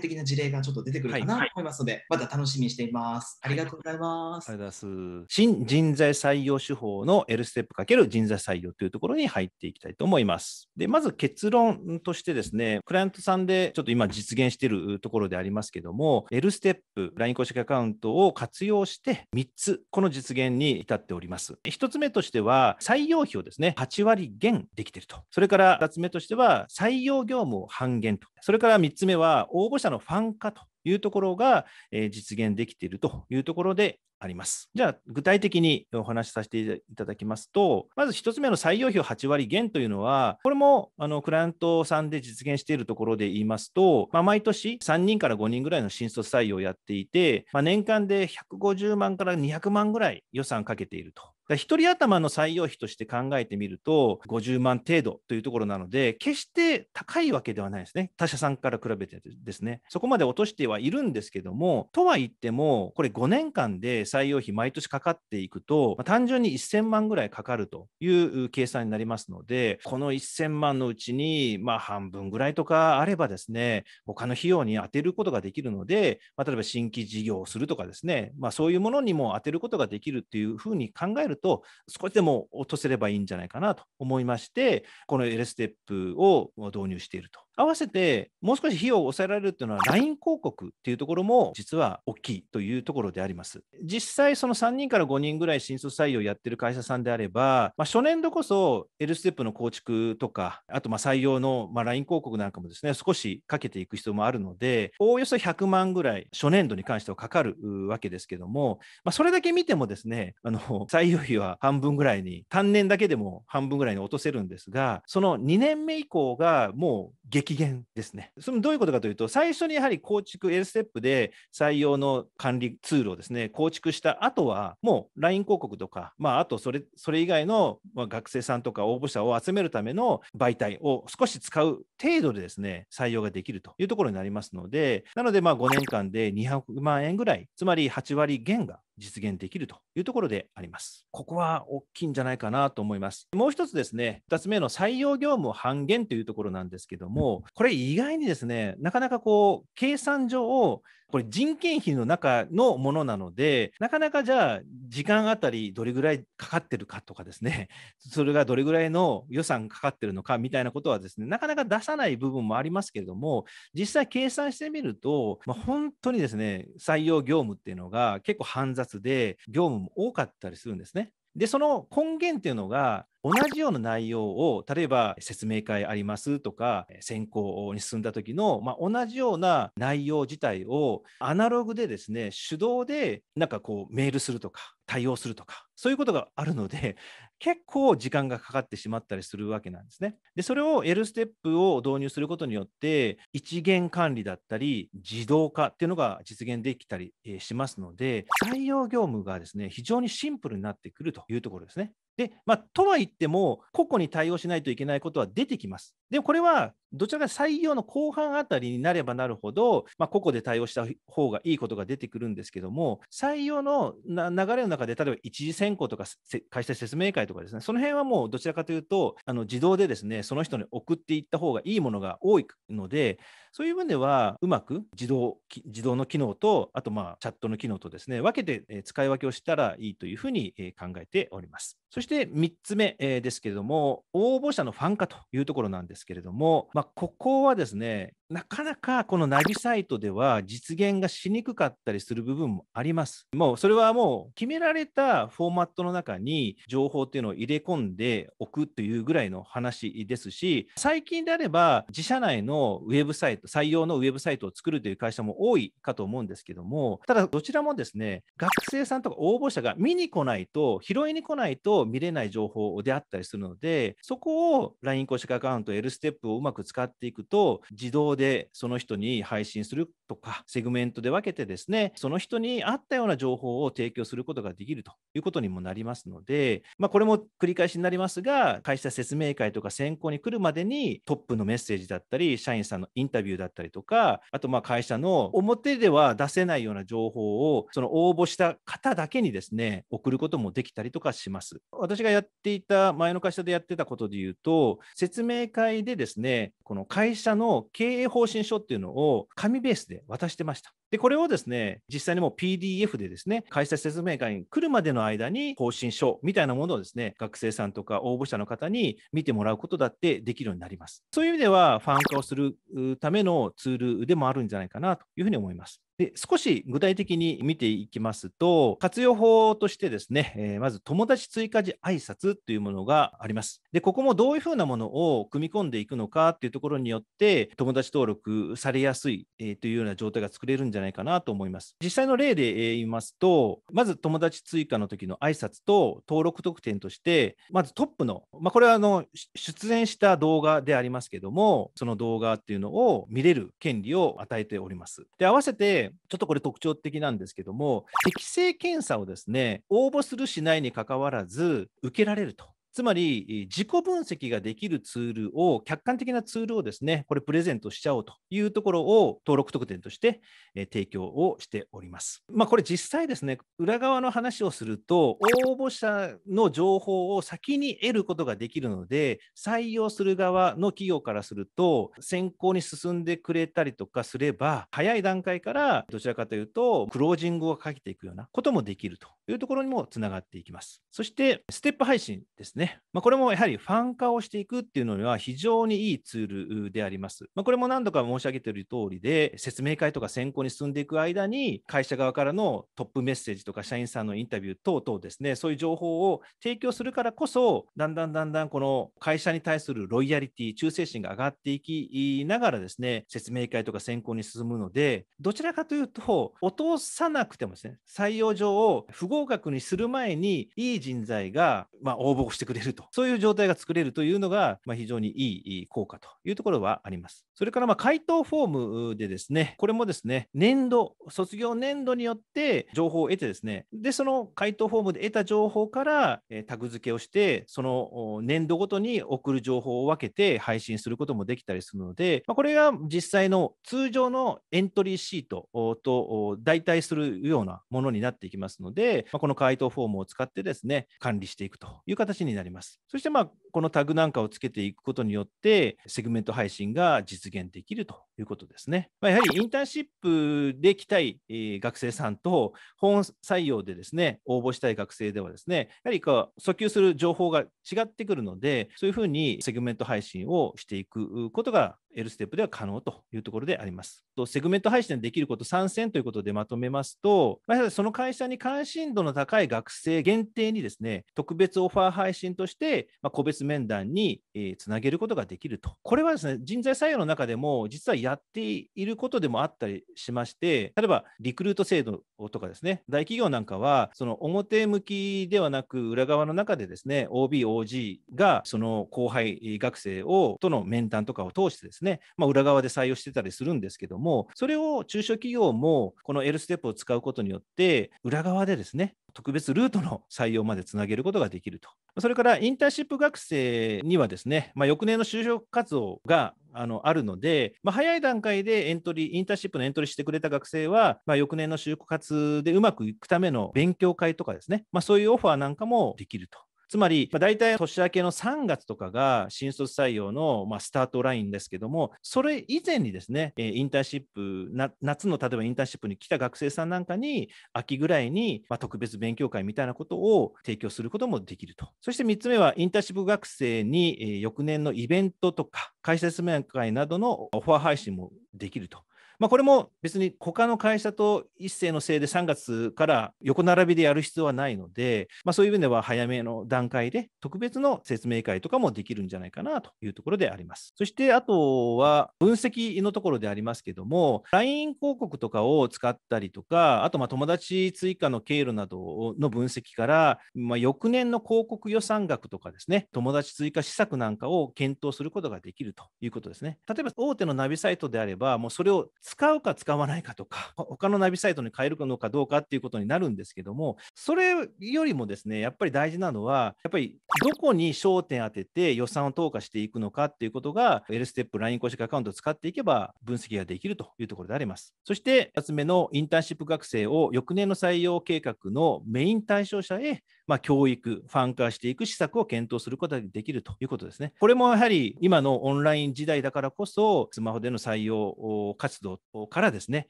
的な事例がちょっと出てくるかなと思いますので、また楽しみにしています。ありがとうございます。い、ます新人材採用手法の L ステップかける人材採用というところに入っていきたいと思います。で、まず結論としてですね、クライアントさんでちょっと今実現しているところでありますけども、L ステップ、LINE 公式アカウントを活用して3つこの実現に至っております1つ目としては採用費をですね8割減できているとそれから2つ目としては採用業務を半減とそれから3つ目は応募者のファン化というところが実現できているというところであります。じゃあ、具体的にお話しさせていただきますと、まず1つ目の採用費を8割減というのは、これもあのクライアントさんで実現しているところで言いますと、まあ、毎年3人から5人ぐらいの新卒採用をやっていて、まあ、年間で150万から200万ぐらい予算かけていると1人頭の採用費として考えてみると、50万程度というところなので、決して高いわけではないですね。他社さんから比べてですね。そこまで落としてはいるんですけども、とは言っても、これ5年間で採用費毎年かかっていくと、まあ、単純に1000万ぐらいかかるという計算になりますので、この1000万のうちに、まあ、半分ぐらいとかあればですね、他の費用に充てることができるので、まあ、例えば新規事業をするとかですね、まあ、そういうものにも充てることができるっていうふうに考えると少しでも落とせればいいんじゃないかなと思いましてこの L ステップを導入していると合わせてもう少し費用を抑えられるというのは LINE 広告っていうところも実は大きいというところであります実際その3人から5人ぐらい新卒採用やってる会社さんであれば、まあ、初年度こそ L ステップの構築とかあとま採用のま LINE 広告なんかもですね少しかけていく必要もあるのでおおよそ100万ぐらい初年度に関してはかかるわけですけども、まあ、それだけ見てもですねあの採用費費は半分ぐらいに、単年だけでも半分ぐらいに落とせるんですが、その2年目以降がもう激減ですね。それどういうことかというと、最初にやはり構築、L ステップで採用の管理ツールをですね、構築した後は、もう LINE 広告とか、まあ、あとそれそれ以外の学生さんとか応募者を集めるための媒体を少し使う程度でですね、採用ができるというところになりますので、なので、まあ、5年間で200万円ぐらい、つまり8割減が実現できるというところであります。ここは大きいんじゃないかなと思います。もう1つですね、2つ目の採用業務半減というところなんですけども、これ意外にですね、なかなかこう、計算上をこれ人件費の中のものなので、なかなかじゃあ、時間あたりどれぐらいかかってるかとかですね、[laughs] それがどれぐらいの予算かかってるのかみたいなことはですね、なかなか出さない部分もありますけれども、実際計算してみると、まあ、本当にですね、採用業務っていうのが結構煩雑で、業務も多かったりするんですね。で、その根源っていうのが、同じような内容を例えば説明会ありますとか選考に進んだ時の、まあ、同じような内容自体をアナログでですね手動でなんかこうメールするとか対応するとかそういうことがあるので [laughs] 結構時間がかかってしまったりするわけなんですね。でそれを L ステップを導入することによって一元管理だったり自動化っていうのが実現できたりしますので採用業務がですね非常にシンプルになってくるというところですね。で、まあ、とは言っても、個々に対応しないといけないことは出てきます。でもこれは、どちらか採用の後半あたりになればなるほど、まあ、個々で対応した方がいいことが出てくるんですけども、採用の流れの中で、例えば一次選考とか会社説明会とかですね、その辺はもうどちらかというと、あの自動でですね、その人に送っていった方がいいものが多いので、そういう分では、うまく自動自動の機能と、あとまあチャットの機能とですね、分けて使い分けをしたらいいというふうに考えております。そしてして3つ目ですけれども、応募者のファン化というところなんですけれども、まあ、ここはですね、なかなかこのナビサイトでは実現がしにくかったりする部分もあります。もうそれはもう決められたフォーマットの中に情報っていうのを入れ込んでおくというぐらいの話ですし、最近であれば自社内のウェブサイト、採用のウェブサイトを作るという会社も多いかと思うんですけども、ただどちらもですね、学生さんとか応募者が見に来ないと、拾いに来ないと見れない情報であったりするので、そこを LINE 公式アカウント、L ステップをうまく使っていくと、自動ででその人に配信するとか、セグメントで分けてですね、その人に合ったような情報を提供することができるということにもなりますので、まあ、これも繰り返しになりますが、会社説明会とか選考に来るまでに、トップのメッセージだったり、社員さんのインタビューだったりとか、あとまあ会社の表では出せないような情報を、その応募した方だけにですね、送ることもできたりとかします。私がやっていた、前の会社でやってたことで言うと、説明会でですね、この会社の経営方針書っていうのを紙ベースで渡してました。で、これをですね、実際にもう PDF でですね、開催説明会に来るまでの間に方針書みたいなものをですね、学生さんとか応募者の方に見てもらうことだってできるようになります。そういう意味では、ファン化をするためのツールでもあるんじゃないかなというふうに思います。で少し具体的に見ていきますと、活用法としてですね、えー、まず友達追加時挨拶というものがあります。で、ここもどういうふうなものを組み込んでいくのかっていうところによって、友達登録されやすい、えー、というような状態が作れるんじゃゃないかなと思います。実際の例で言いますと、まず友達追加の時の挨拶と登録特典として、まずトップの、まあ、これはあの出演した動画でありますけども、その動画っていうのを見れる権利を与えております。で、合わせて、ちょっとこれ特徴的なんですけども、適性検査をですね、応募するしないにかかわらず受けられると。つまり自己分析ができるツールを、客観的なツールをですね、これプレゼントしちゃおうというところを登録特典として提供をしております。まあ、これ実際ですね、裏側の話をすると、応募者の情報を先に得ることができるので、採用する側の企業からすると、選考に進んでくれたりとかすれば、早い段階からどちらかというと、クロージングをかけていくようなこともできるというところにもつながっていきます。そして、ステップ配信ですね。ね。まあ、これもやはりファン化をしていくっていうのには非常にいいツールであります。まあ、これも何度か申し上げている通りで、説明会とか選考に進んでいく間に、会社側からのトップメッセージとか、社員さんのインタビュー等々ですね、そういう情報を提供するからこそ、だんだんだんだんこの会社に対するロイヤリティ、忠誠心が上がっていきながらですね、説明会とか選考に進むので、どちらかというと、落とさなくてもですね、採用上を不合格にする前に、いい人材がま応募してくる。くれると、そういう状態が作れるというのが、まあ、非常にいい効果というところはあります。それから、ま回答フォームでですね、これもですね、年度、卒業年度によって情報を得てですね、で、その回答フォームで得た情報から、えタグ付けをして、その年度ごとに送る情報を分けて配信することもできたりするので、まこれが実際の通常のエントリーシートと代替するようなものになっていきますので、まこの回答フォームを使ってですね、管理していくという形になります。なります。そしてまあこのタグなんかをつけていくことによって、セグメント配信が実現できるということですね。まあ、やはりインターンシップで来たい学生さんと、本採用でですね、応募したい学生ではですね、やはりこう訴求する情報が違ってくるので、そういうふうにセグメント配信をしていくことが L ステップでは可能というところであります。とセグメント配信できること3選ということでまとめますと、その会社に関心度の高い学生限定にですね、特別オファー配信として、まあ、個別面談に、えつなげることができると。これはですね、人材採用の中でも実はやっていることでもあったりしまして、例えばリクルート制度とかですね、大企業なんかは、その表向きではなく裏側の中でですね、OB、OG がその後輩学生をとの面談とかを通してですねですね、まあ、裏側で採用してたりするんですけども、それを中小企業もこの L ステップを使うことによって、裏側でですね、特別ルートの採用までつなげることができると。それからインターンシップ学生にはですね、まあ、翌年の就職活動があのあるので、まあ、早い段階でエントリー、インターンシップのエントリーしてくれた学生は、まあ、翌年の就活でうまくいくための勉強会とかですね、まあ、そういうオファーなんかもできると。つまり、まあ、大体年明けの3月とかが新卒採用の、まあ、スタートラインですけども、それ以前にですね、インターンシップ、夏の例えばインターンシップに来た学生さんなんかに、秋ぐらいに、まあ、特別勉強会みたいなことを提供することもできると。そして3つ目は、インターンシップ学生に、えー、翌年のイベントとか、解説面会などのオファー配信もできると。まあ、これも別に他の会社と一斉のせいで3月から横並びでやる必要はないので、まあ、そういう意味では早めの段階で特別の説明会とかもできるんじゃないかなというところであります。そしてあとは分析のところでありますけども、LINE 広告とかを使ったりとか、あとま友達追加の経路などの分析から、まあ、翌年の広告予算額とかですね、友達追加施策なんかを検討することができるということですね。例えば大手のナビサイトであれば、もうそれを使うか使わないかとか、[laughs] 他のナビサイトに変えるのかどうかっていうことになるんですけども、それよりもですね、やっぱり大事なのは、やっぱりどこに焦点当てて予算を投下していくのかっていうことが、L ステップ LINE 公式アカウントを使っていけば分析ができるというところであります。そして2つ目のインターンシップ学生を翌年の採用計画のメイン対象者へまあ、教育、ファン化していく施策を検討することができるということですね。これもやはり今のオンライン時代だからこそ、スマホでの採用活動からですね、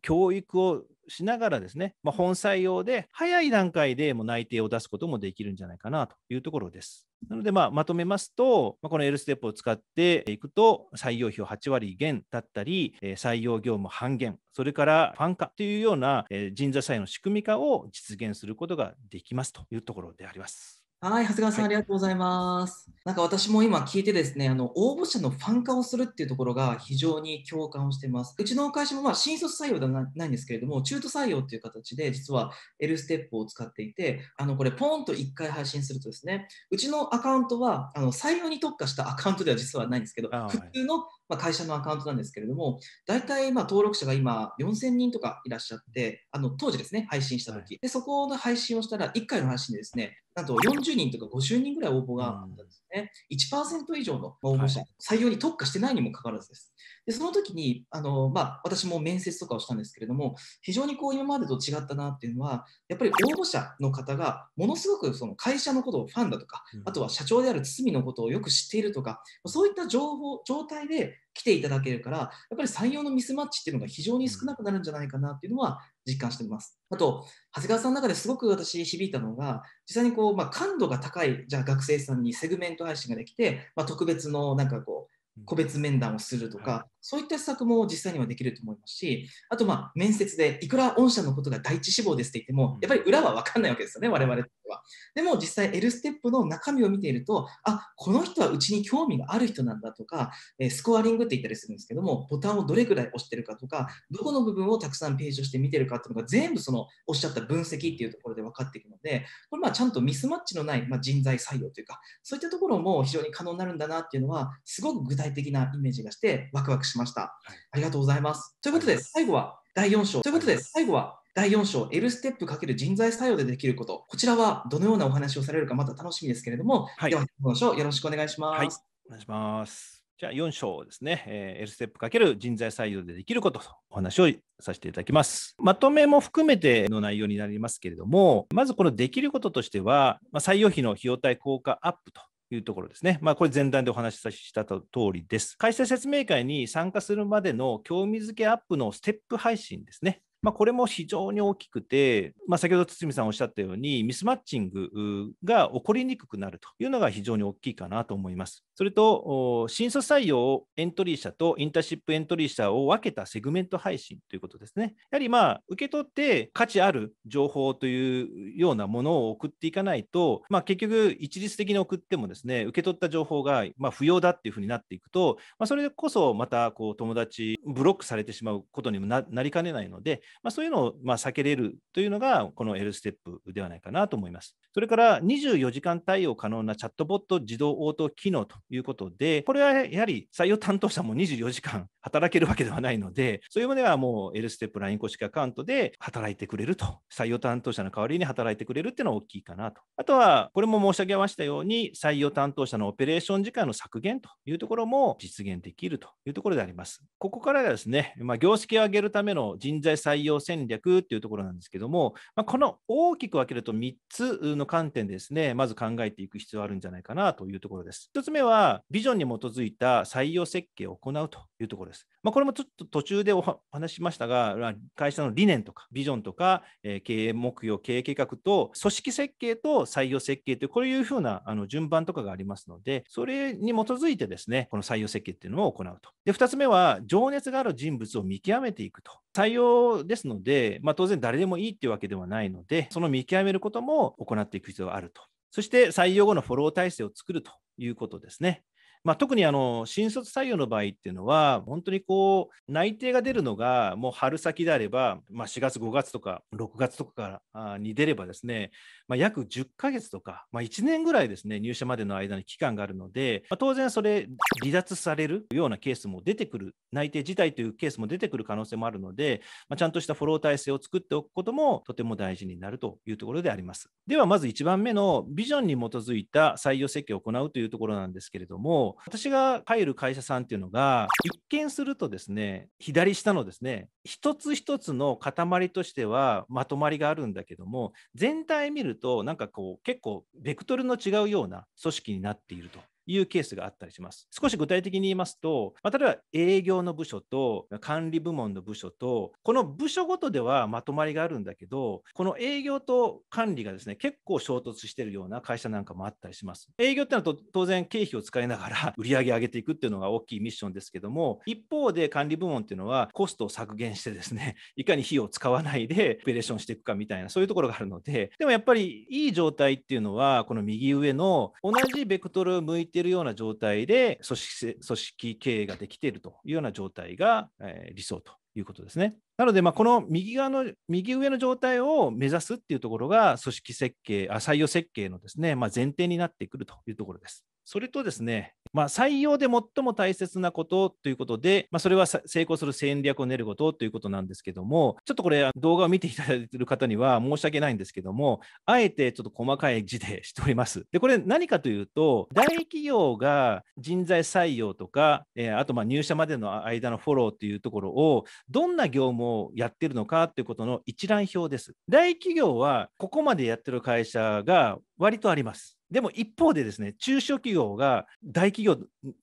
教育をしながらですね、まあ、本採用で早い段階でも内定を出すこともできるんじゃないかなというところです。なので、まあ、まとめますと、まあ、この L ステップを使っていくと、採用費を8割減だったり、採用業務半減、それからファン化というような人材採用の仕組み化を実現することができますというところであります。はい、長谷川さん、ありがとうございます。なんか私も今聞いてですね、あの応募者のファン化をするっていうところが非常に共感をしてます。うちの会社もまあ新卒採用ではないんですけれども、中途採用っていう形で実は L ステップを使っていて、あのこれポンと1回配信するとですね、うちのアカウントはあの採用に特化したアカウントでは実はないんですけど、普通のまあ、会社のアカウントなんですけれども、大体まあ登録者が今、4000人とかいらっしゃって、あの当時ですね、配信した時、はい、でそこの配信をしたら、1回の配信でですね、なんと40人とか50人ぐらい応募があったんです。ね、1%以上の応募者、採用に特化してないにもかかわらずです。で、その時に、あの、まあ、私も面接とかをしたんですけれども、非常にこう、今までと違ったなっていうのは、やっぱり応募者の方が、ものすごくその会社のことをファンだとか、あとは社長である堤のことをよく知っているとか、そういった情報、状態で来ていただけるから、やっぱり採用のミスマッチっていうのが非常に少なくなるんじゃないかなっていうのは実感してます。あと、長谷川さんの中ですごく私響いたのが、実際にこう、まあ、感度が高いじゃあ学生さんにセグメント配信ができて、まあ、特別のなんかこう、個別面談をするとか、はい、そういった施策も実際にはできると思いますし、あとま面接でいくら御社のことが第一志望ですって言っても、やっぱり裏は分かんないわけですよね、我々。は。でも実際 L ステップの中身を見ていると、あ、この人はうちに興味がある人なんだとか、スコアリングって言ったりするんですけども、ボタンをどれくらい押してるかとか、どこの部分をたくさんページをして見てるかっていうのが全部そのおっしゃった分析っていうところで分かっていくので、これまちゃんとミスマッチのない、ま人材採用というか、そういったところも非常に可能になるんだなっていうのは、すごく具体的なイメージがして、ワクワクしました。ありがとうございます。ということで、最後は第4章。ということで、最後は第4章 L ステップ×人材採用でできることこちらはどのようなお話をされるかまた楽しみですけれども、はい、では4章よろしくお願いします、はい、お願いしますじゃあ4章ですね、えー、L ステップ×人材採用でできることとお話をさせていただきます。まとめも含めての内容になりますけれども、まずこのできることとしては、まあ、採用費の費用対効果アップというところですね。まあ、これ前段でお話しした通りです。改正説明会に参加するまでの興味づけアップのステップ配信ですね。まあ、これも非常に大きくて、まあ、先ほど堤さんおっしゃったように、ミスマッチングが起こりにくくなるというのが非常に大きいかなと思います。それと、新卒採用エントリー者とインターシップエントリー者を分けたセグメント配信ということですね。やはりまあ、受け取って価値ある情報というようなものを送っていかないと、まあ、結局、一律的に送ってもですね、受け取った情報がま不要だっていうふうになっていくと、まあ、それこそまたこう友達、ブロックされてしまうことにもなりかねないので、まあ、そういうのをま避けれるというのが、この L ステップではないかなと思います。それから24時間対応可能なチャットボット自動応答機能ということで、これはやはり採用担当者も24時間働けるわけではないので、そういうものはもう L ステップ LINE 公式アカウントで働いてくれると、採用担当者の代わりに働いてくれるっていうのは大きいかなと。あとは、これも申し上げましたように、採用担当者のオペレーション時間の削減というところも実現できるというところであります。ここからですね、まあ、業績を上げるための人材採採用戦略というところなんですけども、まあ、この大きく分けると3つの観点ですね、まず考えていく必要あるんじゃないかなというところです。1つ目は、ビジョンに基づいた採用設計を行うというところです。まあ、これもちょっと途中でお話しましたが、会社の理念とか、ビジョンとか、え経営目標、経営計画と、組織設計と採用設計という、こういうふうなあの順番とかがありますので、それに基づいてですね、この採用設計っていうのを行うと。で、2つ目は、情熱がある人物を見極めていくと。採用ですので、まあ、当然誰でもいいっていうわけではないので、その見極めることも行っていく必要があると。そして採用後のフォロー体制を作るということですね。まあ、特にあの新卒採用の場合っていうのは、本当にこう内定が出るのがもう春先であれば、まあ、4月、5月とか6月とかに出ればですね、まあ、約10ヶ月とか、まあ、1年ぐらいですね入社までの間に期間があるので、まあ、当然それ、離脱されるようなケースも出てくる、内定自体というケースも出てくる可能性もあるので、まあ、ちゃんとしたフォロー体制を作っておくこともとても大事になるというところであります。では、まず1番目のビジョンに基づいた採用設計を行うというところなんですけれども、私が入る会社さんっていうのが、一見するとですね、左下のですね、一つ一つの塊としてはまとまりがあるんだけども、全体見ると、なんかこう、結構、ベクトルの違うような組織になっていると。いうケースがあったりします。少し具体的に言いますと、まあ、例えば営業の部署と管理部門の部署と、この部署ごとではまとまりがあるんだけど、この営業と管理がですね、結構衝突してるような会社なんかもあったりします。営業ってのは当然経費を使いながら [laughs] 売り上げ上げていくっていうのが大きいミッションですけども、一方で管理部門っていうのはコストを削減してですね、いかに費用を使わないで [laughs] オペレーションしていくかみたいな、そういうところがあるので、でもやっぱりいい状態っていうのは、この右上の同じベクトル向いててるような状態で組織組織経営ができているというような状態が、え理想ということですね。なので、まあ、この右側の、右上の状態を目指すっていうところが、組織設計、あ採用設計のですね、まあ、前提になってくるというところです。それとですね、まあ、採用で最も大切なことということで、まあ、それは成功する戦略を練ることということなんですけども、ちょっとこれ、動画を見ていただいている方には申し訳ないんですけども、あえてちょっと細かい字でしております。で、これ何かというと、大企業が人材採用とか、えー、あとま入社までの間のフォローというところを、どんな業務をやってるのかということの一覧表です。大企業は、ここまでやってる会社が割とあります。でも一方でですね、中小企業が大企業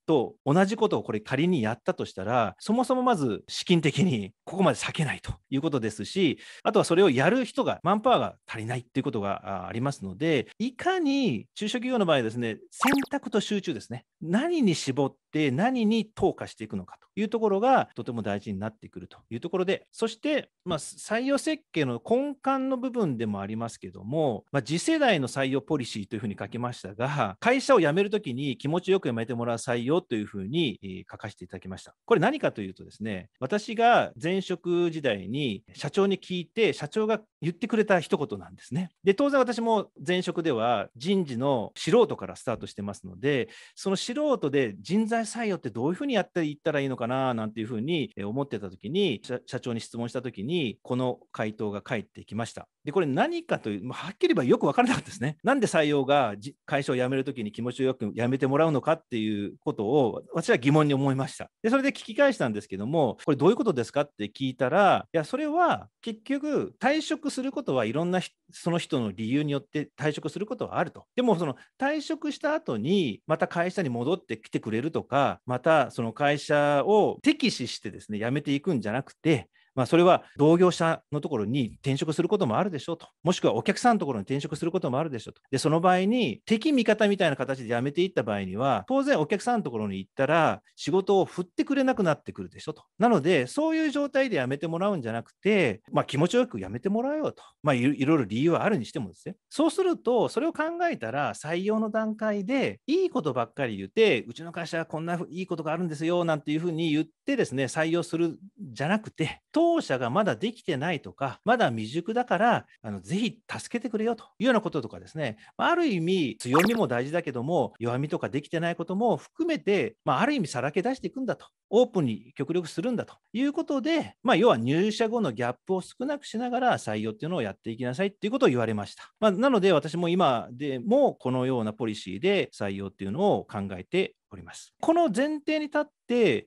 と同じことをこれ仮にやったとしたら、そもそもまず資金的にここまで避けないということですし、あとはそれをやる人が、マンパワーが足りないっていうことがありますので、いかに中小企業の場合ですね、選択と集中ですね、何に絞っで何に投下していくのかというところがとても大事になってくるというところでそして、ま採用設計の根幹の部分でもありますけども、まあ、次世代の採用ポリシーというふうに書きましたが会社を辞めるときに気持ちよく辞めてもらう採用というふうに書かせていただきましたこれ何かというとですね私が前職時代に社長に聞いて社長が言ってくれた一言なんですねで当然私も前職では人事の素人からスタートしてますのでその素人で人材材採用ってどういうふうにやっていったらいいのかななんていうふうに思ってた時に社長に質問した時にこの回答が返ってきました。でこれ何かという、はっきり言えばよく分からなかったですね。なんで採用が会社を辞めるときに気持ちよく辞めてもらうのかっていうことを私は疑問に思いました。でそれで聞き返したんですけどもこれどういうことですかって聞いたらいやそれは結局退職することはいろんなその人の理由によって退職することはあると。でもその退職した後にまた会社に戻ってきてくれるとかまたその会社を敵視してですね辞めていくんじゃなくてまあ、それは同業者のところに転職することもあるでしょうと、もしくはお客さんのところに転職することもあるでしょうと、でその場合に敵味方みたいな形で辞めていった場合には、当然お客さんのところに行ったら、仕事を振ってくれなくなってくるでしょと、なので、そういう状態で辞めてもらうんじゃなくて、まあ、気持ちよく辞めてもらえようと、まあ、いろいろ理由はあるにしてもですね、そうすると、それを考えたら、採用の段階で、いいことばっかり言って、うちの会社はこんないいことがあるんですよなんていうふうに言ってですね、採用するじゃなくて、当当社がまだできてないとか、まだ未熟だから、あのぜひ助けてくれよというようなこととかですね、ある意味、強みも大事だけども、弱みとかできてないことも含めて、まあ、ある意味、さらけ出していくんだと、オープンに極力するんだということで、まあ、要は入社後のギャップを少なくしながら採用っていうのをやっていきなさいっていうことを言われました。まあ、なので、私も今でもこのようなポリシーで採用っていうのを考えております。この前提に立っ、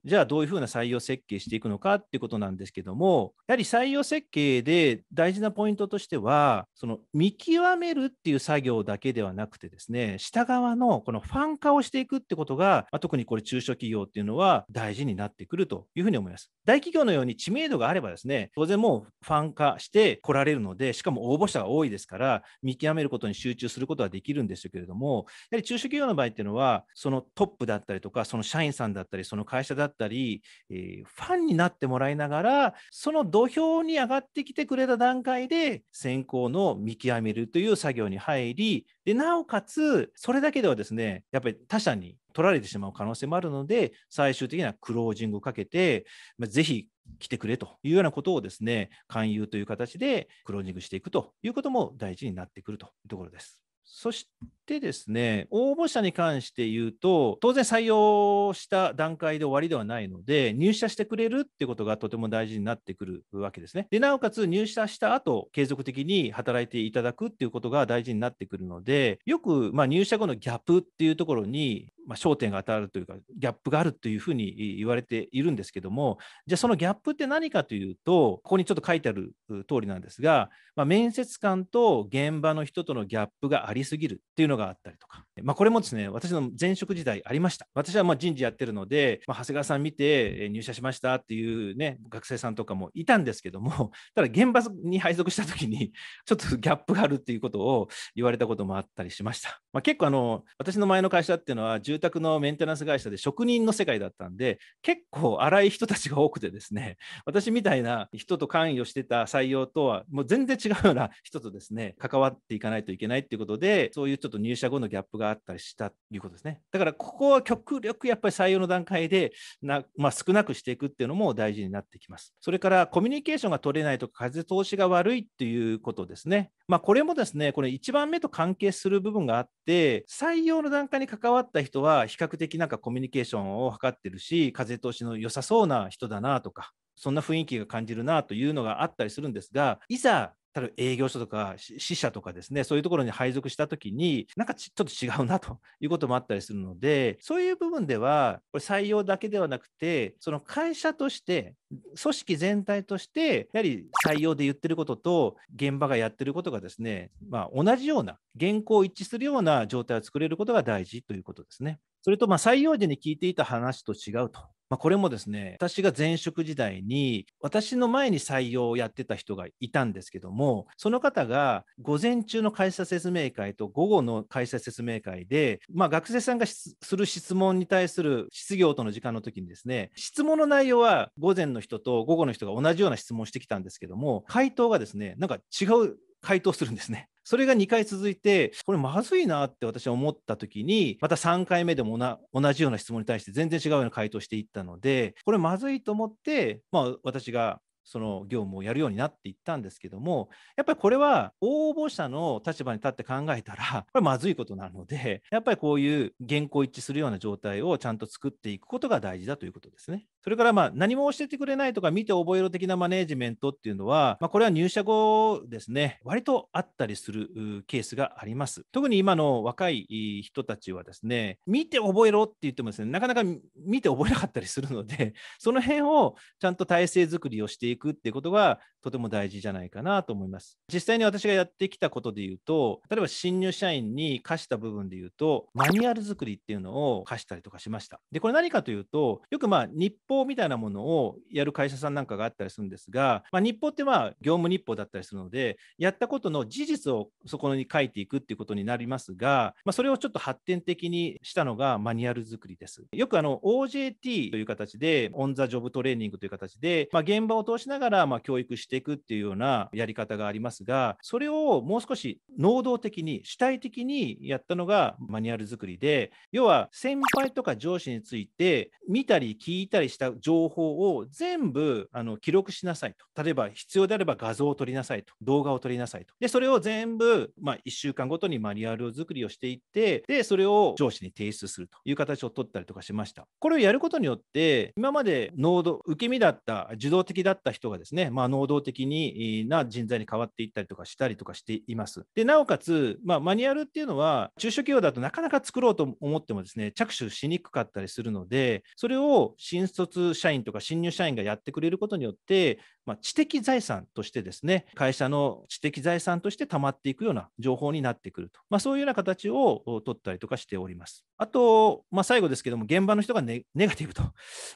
じゃあどういうふうな採用設計していくのかっていうことなんですけども、やはり採用設計で大事なポイントとしては、その見極めるっていう作業だけではなくてですね、下側のこのファン化をしていくってことが、まあ、特にこれ中小企業っていうのは大事になってくるというふうに思います。大企業のように知名度があればですね、当然もうファン化して来られるので、しかも応募者が多いですから、見極めることに集中することはできるんですけれども、やはり中小企業の場合っていうのは、そのトップだったりとか、その社員さんだったり、その会社だったり、えー、ファンになってもらいながら、その土俵に上がってきてくれた段階で、選考の見極めるという作業に入り、でなおかつ、それだけではですね、やっぱり他社に取られてしまう可能性もあるので、最終的にはクロージングをかけて、まあ、ぜひ来てくれというようなことをですね、勧誘という形でクロージングしていくということも大事になってくるというところです。そしてですね、応募者に関して言うと、当然採用した段階で終わりではないので、入社してくれるってことがとても大事になってくるわけですね。で、なおかつ入社した後、継続的に働いていただくっていうことが大事になってくるので、よくま入社後のギャップっていうところに、ま焦点が当たるというか、ギャップがあるというふうに言われているんですけども、じゃあそのギャップって何かというと、ここにちょっと書いてある通りなんですが、まあ、面接官と現場の人とのギャップがありすぎるっていうのががあったりとかまあ、これもですね、私の前職時代ありました。私はま人事やってるので、まあ、長谷川さん見て入社しましたっていうね、学生さんとかもいたんですけども、[laughs] ただ現場に配属した時に、ちょっとギャップがあるっていうことを言われたこともあったりしました。まあ、結構あの、私の前の会社っていうのは、住宅のメンテナンス会社で職人の世界だったんで、結構荒い人たちが多くてですね、私みたいな人と関与してた採用とは、もう全然違うような人とですね、関わっていかないといけないっていうことで、そういうちょっと入社後のギャップががあったりしたということですね。だからここは極力やっぱり採用の段階でな、まあ、少なくしていくっていうのも大事になってきます。それからコミュニケーションが取れないとか風通しが悪いっていうことですね。まあ、これもですね、これ1番目と関係する部分があって、採用の段階に関わった人は比較的なんかコミュニケーションを図ってるし、風通しの良さそうな人だなとか、そんな雰囲気が感じるなというのがあったりするんですが、いざ例えば営業所とか支社とかですね、そういうところに配属したときに、なんかちょっと違うなということもあったりするので、そういう部分では、これ採用だけではなくて、その会社として、組織全体として、やはり採用で言ってることと、現場がやってることがですね、まあ、同じような、現行一致するような状態を作れることが大事ということですね。それと、採用時に聞いていた話と違うとまあ、これもですね私が前職時代に私の前に採用をやってた人がいたんですけどもその方が午前中の会社説明会と午後の会社説明会で、まあ、学生さんがする質問に対する失業との時間の時にですね質問の内容は午前の人と午後の人が同じような質問をしてきたんですけども回答がですねなんか違う回答するんですね。それが2回続いて、これまずいなって私は思った時に、また3回目でも同じような質問に対して全然違うような回答していったので、これまずいと思って、まあ私がその業務をやるようになっていったんですけどもやっぱりこれは応募者の立場に立って考えたらこれまずいことなのでやっぱりこういう原稿一致するような状態をちゃんと作っていくことが大事だということですね。それからまあ何も教えてくれないとか見て覚えろ的なマネージメントっていうのは、まあ、これは入社後ですね、割とあったりするケースがあります。特に今の若い人たちはですね、見て覚えろって言ってもですね、なかなか見て覚えなかったりするので、[laughs] その辺をちゃんと体制作りをしていくっていうことがとても大事じゃないかなと思います。実際に私がやってきたことで言うと、例えば新入社員に課した部分で言うと、マニュアル作りっていうのを課したりとかしました。で、これ何かというと、よくまあ日報みたいなものをやる会社さんなんかがあったりするんですが、まあ、日報ってまあ業務日報だったりするので、やったことの事実をそこに書いていくっていうことになりますが、まあ、それをちょっと発展的にしたのがマニュアル作りです。よくあの OJT という形で、オン・ザ・ジョブトレーニングという形で、まあ、現場を通しながらま教育していくっていうようなやり方がありますが、それをもう少し能動的に、主体的にやったのがマニュアル作りで、要は先輩とか上司について見たり聞いたりして、た情報を全部あの記録しなさいと。例えば必要であれば画像を撮りなさいと。動画を撮りなさいと。で、それを全部、まあ、1週間ごとにマニュアル作りをしていって、で、それを上司に提出するという形を取ったりとかしました。これをやることによって、今まで能動、受け身だった、受動的だった人がですね、まあ、能動的にな人材に変わっていったりとかしたりとかしています。で、なおかつ、まあ、マニュアルっていうのは、中小企業だとなかなか作ろうと思ってもですね、着手しにくかったりするので、それを新卒卒社員とか新入社員がやってくれることによって、まあ、知的財産としてですね、会社の知的財産として溜まっていくような情報になってくると、まあ、そういうような形を取ったりとかしております。あと、まあ、最後ですけども、現場の人がネガティブと、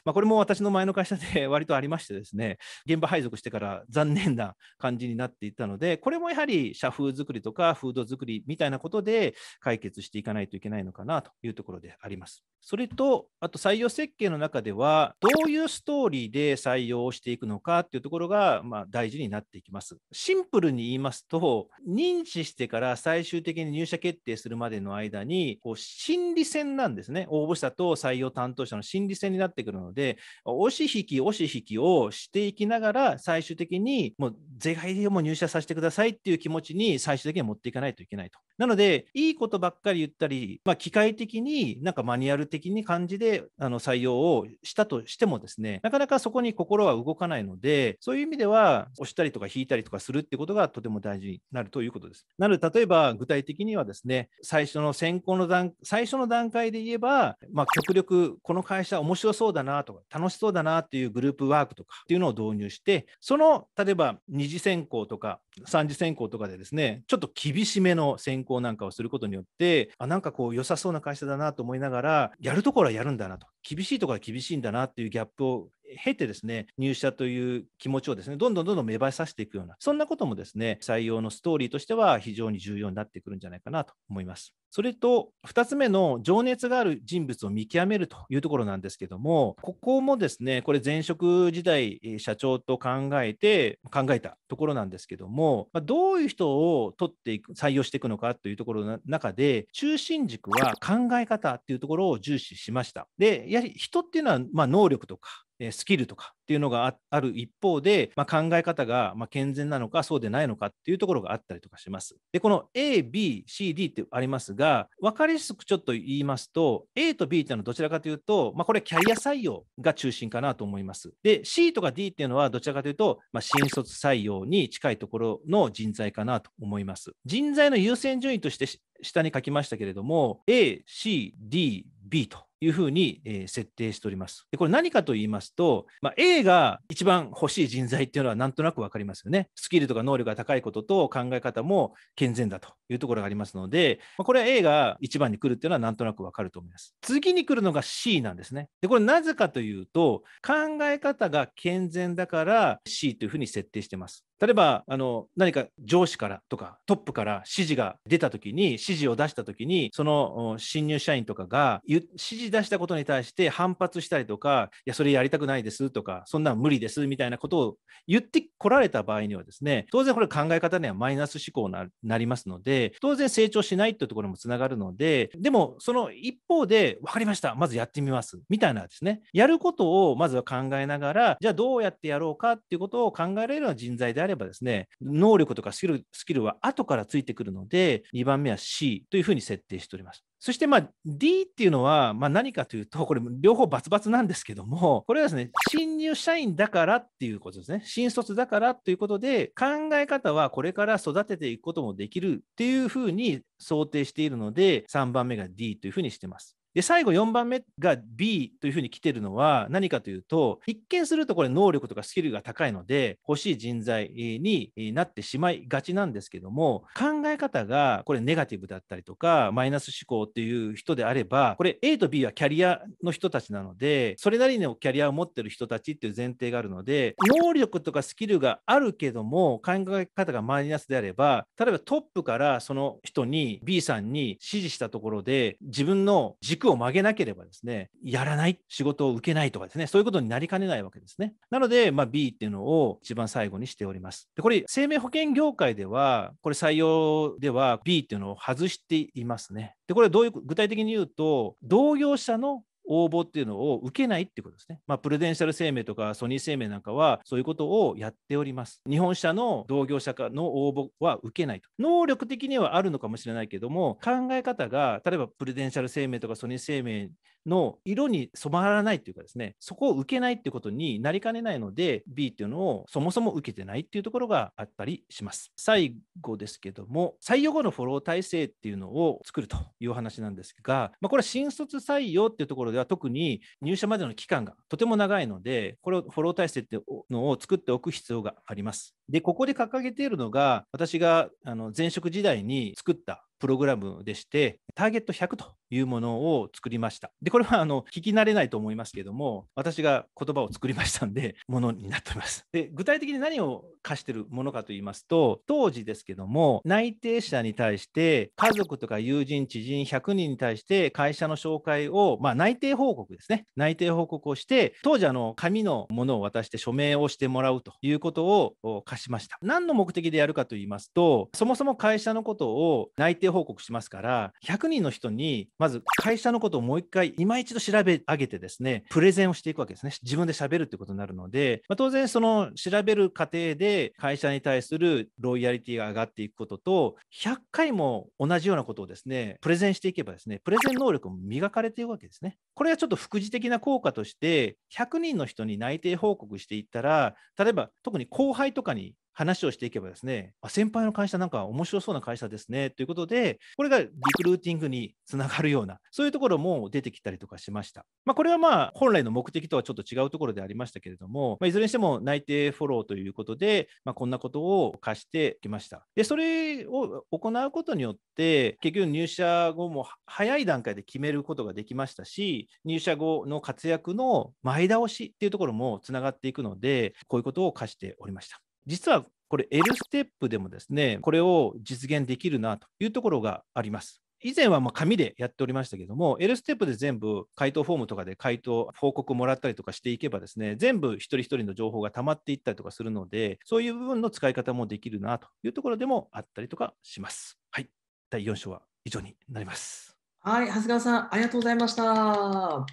まこれも私の前の会社で [laughs] 割とありましてですね、現場配属してから残念な感じになっていたので、これもやはり社風作りとかフード作りみたいなことで解決していかないといけないのかなというところであります。それと、あと採用設計の中では、どういうストーリーで採用をしていくのかっていうところが、まあ、大事になっていきます。シンプルに言いますと、認知してから最終的に入社決定するまでの間に、こう心理戦なんですね。応募者と採用担当者の心理戦になってくるので、押し引き、押し引きをしていきながら、最終的にもう是外でも入社させてくださいっていう気持ちに最終的に持っていかないといけないと。なので、いいことばっかり言ったり、まあ、機械的になんかマニュアル的に感じであの採用をしたとして、してもですね、なかなかそこに心は動かないので、そういう意味では、押したりとか引いたりとかするってことがとても大事になるということです。なので、例えば具体的にはですね、最初の選考の段、最初の段階で言えば、まあ、極力、この会社面白そうだなとか、楽しそうだなっていうグループワークとかっていうのを導入して、その、例えば2次選考とか3次選考とかでですね、ちょっと厳しめの選考なんかをすることによって、あ、なんかこう良さそうな会社だなと思いながら、やるところはやるんだなと。厳しいところは厳しいんだなっていうギャップを経てですね、入社という気持ちをですね、どんどんどんどん芽生えさせていくような、そんなこともですね、採用のストーリーとしては非常に重要になってくるんじゃないかなと思います。それと、2つ目の情熱がある人物を見極めるというところなんですけども、ここもですね、これ前職時代、社長と考えて、考えたところなんですけども、どういう人を取っていく、採用していくのかというところの中で、中心軸は考え方っていうところを重視しました。で、やはり人っていうのは、ま能力とか、スキルとかっていうのがある一方で、まあ、考え方がま健全なのかそうでないのかっていうところがあったりとかします。でこの ABCD ってありますが分かりやすくちょっと言いますと A と B っていうのはどちらかというと、まあ、これキャリア採用が中心かなと思います。で C とか D っていうのはどちらかというと、まあ、新卒採用に近いところの人材かなと思います。人材の優先順位として下に書きましたけれども ACDB というふうに、え設定しております。でこれ何かと言いますと、まあ、A が一番欲しい人材っていうのはなんとなく分かりますよね。スキルとか能力が高いことと考え方も健全だというところがありますので、まあ、これは A が一番に来るっていうのはなんとなく分かると思います。次に来るのが C なんですね。でこれなぜかというと、考え方が健全だから C というふうに設定してます。例えばあの何か上司からとかトップから指示が出た時に指示を出した時にその新入社員とかが指示出したことに対して反発したりとか、いや、それやりたくないですとか、そんなん無理ですみたいなことを言ってこられた場合にはですね、当然これ考え方にはマイナス思考になりますので、当然成長しないというところもつながるので、でもその一方で、分かりました、まずやってみますみたいなですね、やることをまずは考えながら、じゃあどうやってやろうかっていうことを考えられるような人材であればですね、能力とかスキルスキルは後からついてくるので、2番目は C というふうに設定しております。そして、まあ、D っていうのは、まあ、何かというと、これ、両方バツバツなんですけども、これはですね、新入社員だからっていうことですね、新卒だからということで、考え方はこれから育てていくこともできるっていうふうに想定しているので、3番目が D というふうにしてます。で最後4番目が B というふうに来てるのは何かというと一見するとこれ能力とかスキルが高いので欲しい人材になってしまいがちなんですけども考え方がこれネガティブだったりとかマイナス思考っていう人であればこれ A と B はキャリアの人たちなのでそれなりのキャリアを持ってる人たちっていう前提があるので能力とかスキルがあるけども考え方がマイナスであれば例えばトップからその人に B さんに指示したところで自分の軸軸を曲げなければですね、やらない、仕事を受けないとかですね、そういうことになりかねないわけですね。なので、まあ、B っていうのを一番最後にしております。で、これ、生命保険業界では、これ採用では B っていうのを外していますね。で、これどういう、具体的に言うと、同業者の応募っていうのを受けないってことですね。まあ、プルデンシャル生命とかソニー生命なんかはそういうことをやっております。日本社の同業者の応募は受けないと。能力的にはあるのかもしれないけども、考え方が、例えばプルデンシャル生命とかソニー生命の色に染まらないというかですね、そこを受けないということになりかねないので、B というのをそもそも受けてないというところがあったりします。最後ですけども、採用後のフォロー体制っていうのを作るというお話なんですが、まあ、これは新卒採用っていうところでは特に入社までの期間がとても長いので、これをフォロー体制っていうのを作っておく必要があります。で、ここで掲げているのが、私があの前職時代に作ったプログラムでして、ターゲット100というものを作りました。で、これはあの聞き慣れないと思いますけども、私が言葉を作りましたんで、[laughs] ものになっております。で、具体的に何を課してるものかと言いますと、当時ですけども、内定者に対して、家族とか友人、知人100人に対して、会社の紹介を、まあ、内定報告ですね、内定報告をして、当時あの、紙のものを渡して署名をしてもらうということを課しました。何の目的でやるかと言いますと、そもそも会社のことを内定報告しますから100人の人にまず会社のことをもう一回今一度調べ上げてですねプレゼンをしていくわけですね自分でしゃべるってことになるので、まあ、当然その調べる過程で会社に対するロイヤリティが上がっていくことと100回も同じようなことをですねプレゼンしていけばですねプレゼン能力も磨かれていくわけですねこれはちょっと副次的な効果として100人の人に内定報告していったら例えば特に後輩とかに話をしていけばですね、あ先輩の会社なんか面白そうな会社ですねということで、これがリクルーティングにつながるような、そういうところも出てきたりとかしました。まあ、これはまあ本来の目的とはちょっと違うところでありましたけれども、まあ、いずれにしても内定フォローということで、まあ、こんなことを課してきました。で、それを行うことによって、結局入社後も早い段階で決めることができましたし、入社後の活躍の前倒しっていうところもつながっていくので、こういうことを課しておりました。実はこれ L ステップでもですね、これを実現できるなというところがあります。以前はま紙でやっておりましたけども、L ステップで全部回答フォームとかで回答、報告もらったりとかしていけばですね、全部一人一人の情報が溜まっていったりとかするので、そういう部分の使い方もできるなというところでもあったりとかします。はい、第4章は以上になります。はい、長谷川さん、ありがとうございました。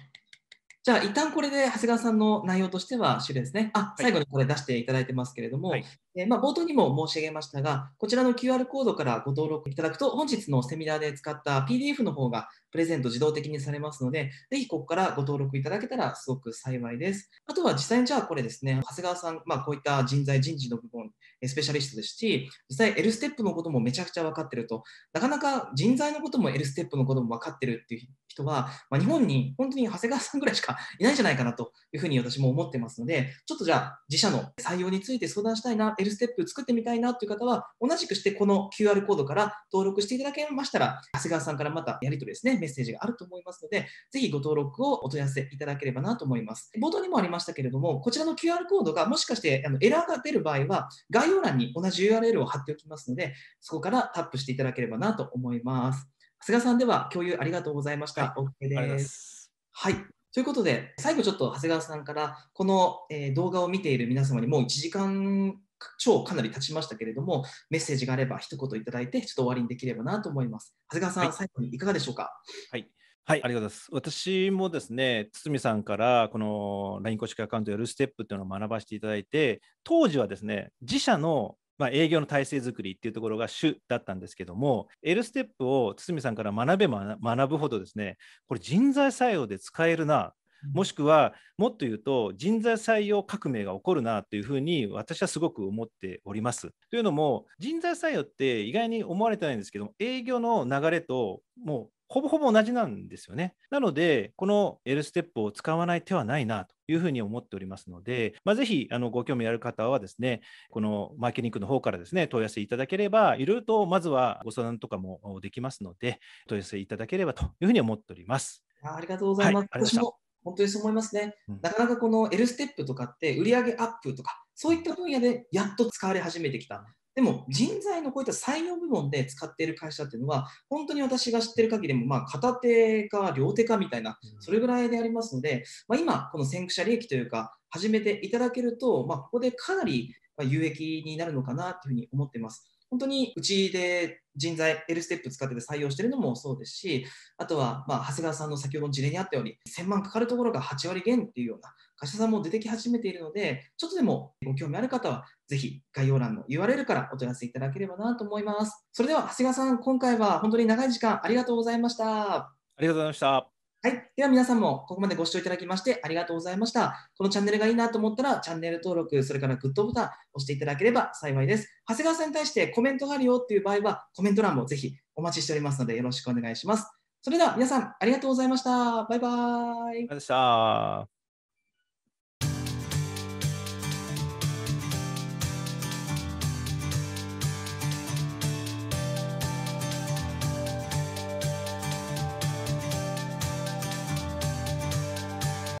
じゃあ、一旦これで長谷川さんの内容としては終了ですね。あ、最後にこれ出していただいてますけれども、はい、まあ、冒頭にも申し上げましたが、こちらの QR コードからご登録いただくと、本日のセミナーで使った PDF の方がプレゼント自動的にされますので、ぜひここからご登録いただけたらすごく幸いです。あとは実際にじゃあこれですね、長谷川さん、まあ、こういった人材、人事の部分、スペシャリストですし、実際 L ステップのこともめちゃくちゃ分かってると、なかなか人材のことも L ステップのことも分かってるっていう人は、まあ、日本に本当に長谷川さんぐらいしかいないんじゃないかなというふうに私も思ってますので、ちょっとじゃあ自社の採用について相談したいな、てステップ作ってみたいなという方は、同じくしてこの QR コードから登録していただけましたら、長谷川さんからまたやり取りですね、メッセージがあると思いますので、ぜひご登録をお問い合わせいただければなと思います。冒頭にもありましたけれども、こちらの QR コードがもしかしてあのエラーが出る場合は、概要欄に同じ URL を貼っておきますので、そこからタップしていただければなと思います。長谷川さんでは共有ありがとうございました。OK です。はい。ということで、最後ちょっと長谷川さんから、この動画を見ている皆様にもう1時間超かなり経ちましたけれども、メッセージがあれば一言いただいて、ちょっと終わりにできればなと思います。長谷川さん、はい、最後にいかがでしょうか。はい。はい、ありがとうございます。私もですね、堤さんからこの LINE 公式アカウントやるステップっていうのを学ばせていただいて、当時はですね、自社のまあ、営業の体制づくりっていうところが主だったんですけども、L ステップを堤さんから学べば学ぶほどですね、これ人材採用で使えるなもしくはもっと言うと人材採用革命が起こるなというふうに私はすごく思っております。というのも人材採用って意外に思われてないんですけども営業の流れともうほぼほぼ同じなんですよね。なので、この L ステップを使わない手はないなというふうに思っておりますので、まあ、ぜひあのご興味ある方はですね、このマーケティングの方からですね、問い合わせいただければ、いろいろとまずはご相談とかもできますので、問い合わせいただければというふうに思っております。ありがとうございます。はい、本当にそう思いますね。なかなかこの L ステップとかって売上アップとかそういった分野でやっと使われ始めてきた。でも人材のこういった採用部門で使っている会社っていうのは本当に私が知ってる限りでもまあ片手か両手かみたいなそれぐらいでありますので、まあ、今この先駆者利益というか始めていただけると、まあ、ここでかなり有益になるのかなというふうに思っています。本当にうちで人材 L ステップ使ってて採用してるのもそうですし、あとは、まあ、長谷川さんの先ほどの事例にあったように、1000万かかるところが8割減っていうような会社さんも出てき始めているので、ちょっとでもご興味ある方は、ぜひ概要欄の URL からお問い合わせいただければなと思います。それでは、長谷川さん、今回は本当に長い時間ありがとうございました。ありがとうございました。はい。では皆さんもここまでご視聴いただきましてありがとうございました。このチャンネルがいいなと思ったらチャンネル登録、それからグッドボタン押していただければ幸いです。長谷川さんに対してコメントがあるよっていう場合はコメント欄もぜひお待ちしておりますのでよろしくお願いします。それでは皆さんありがとうございました。バイバーイ。ありがとうございました。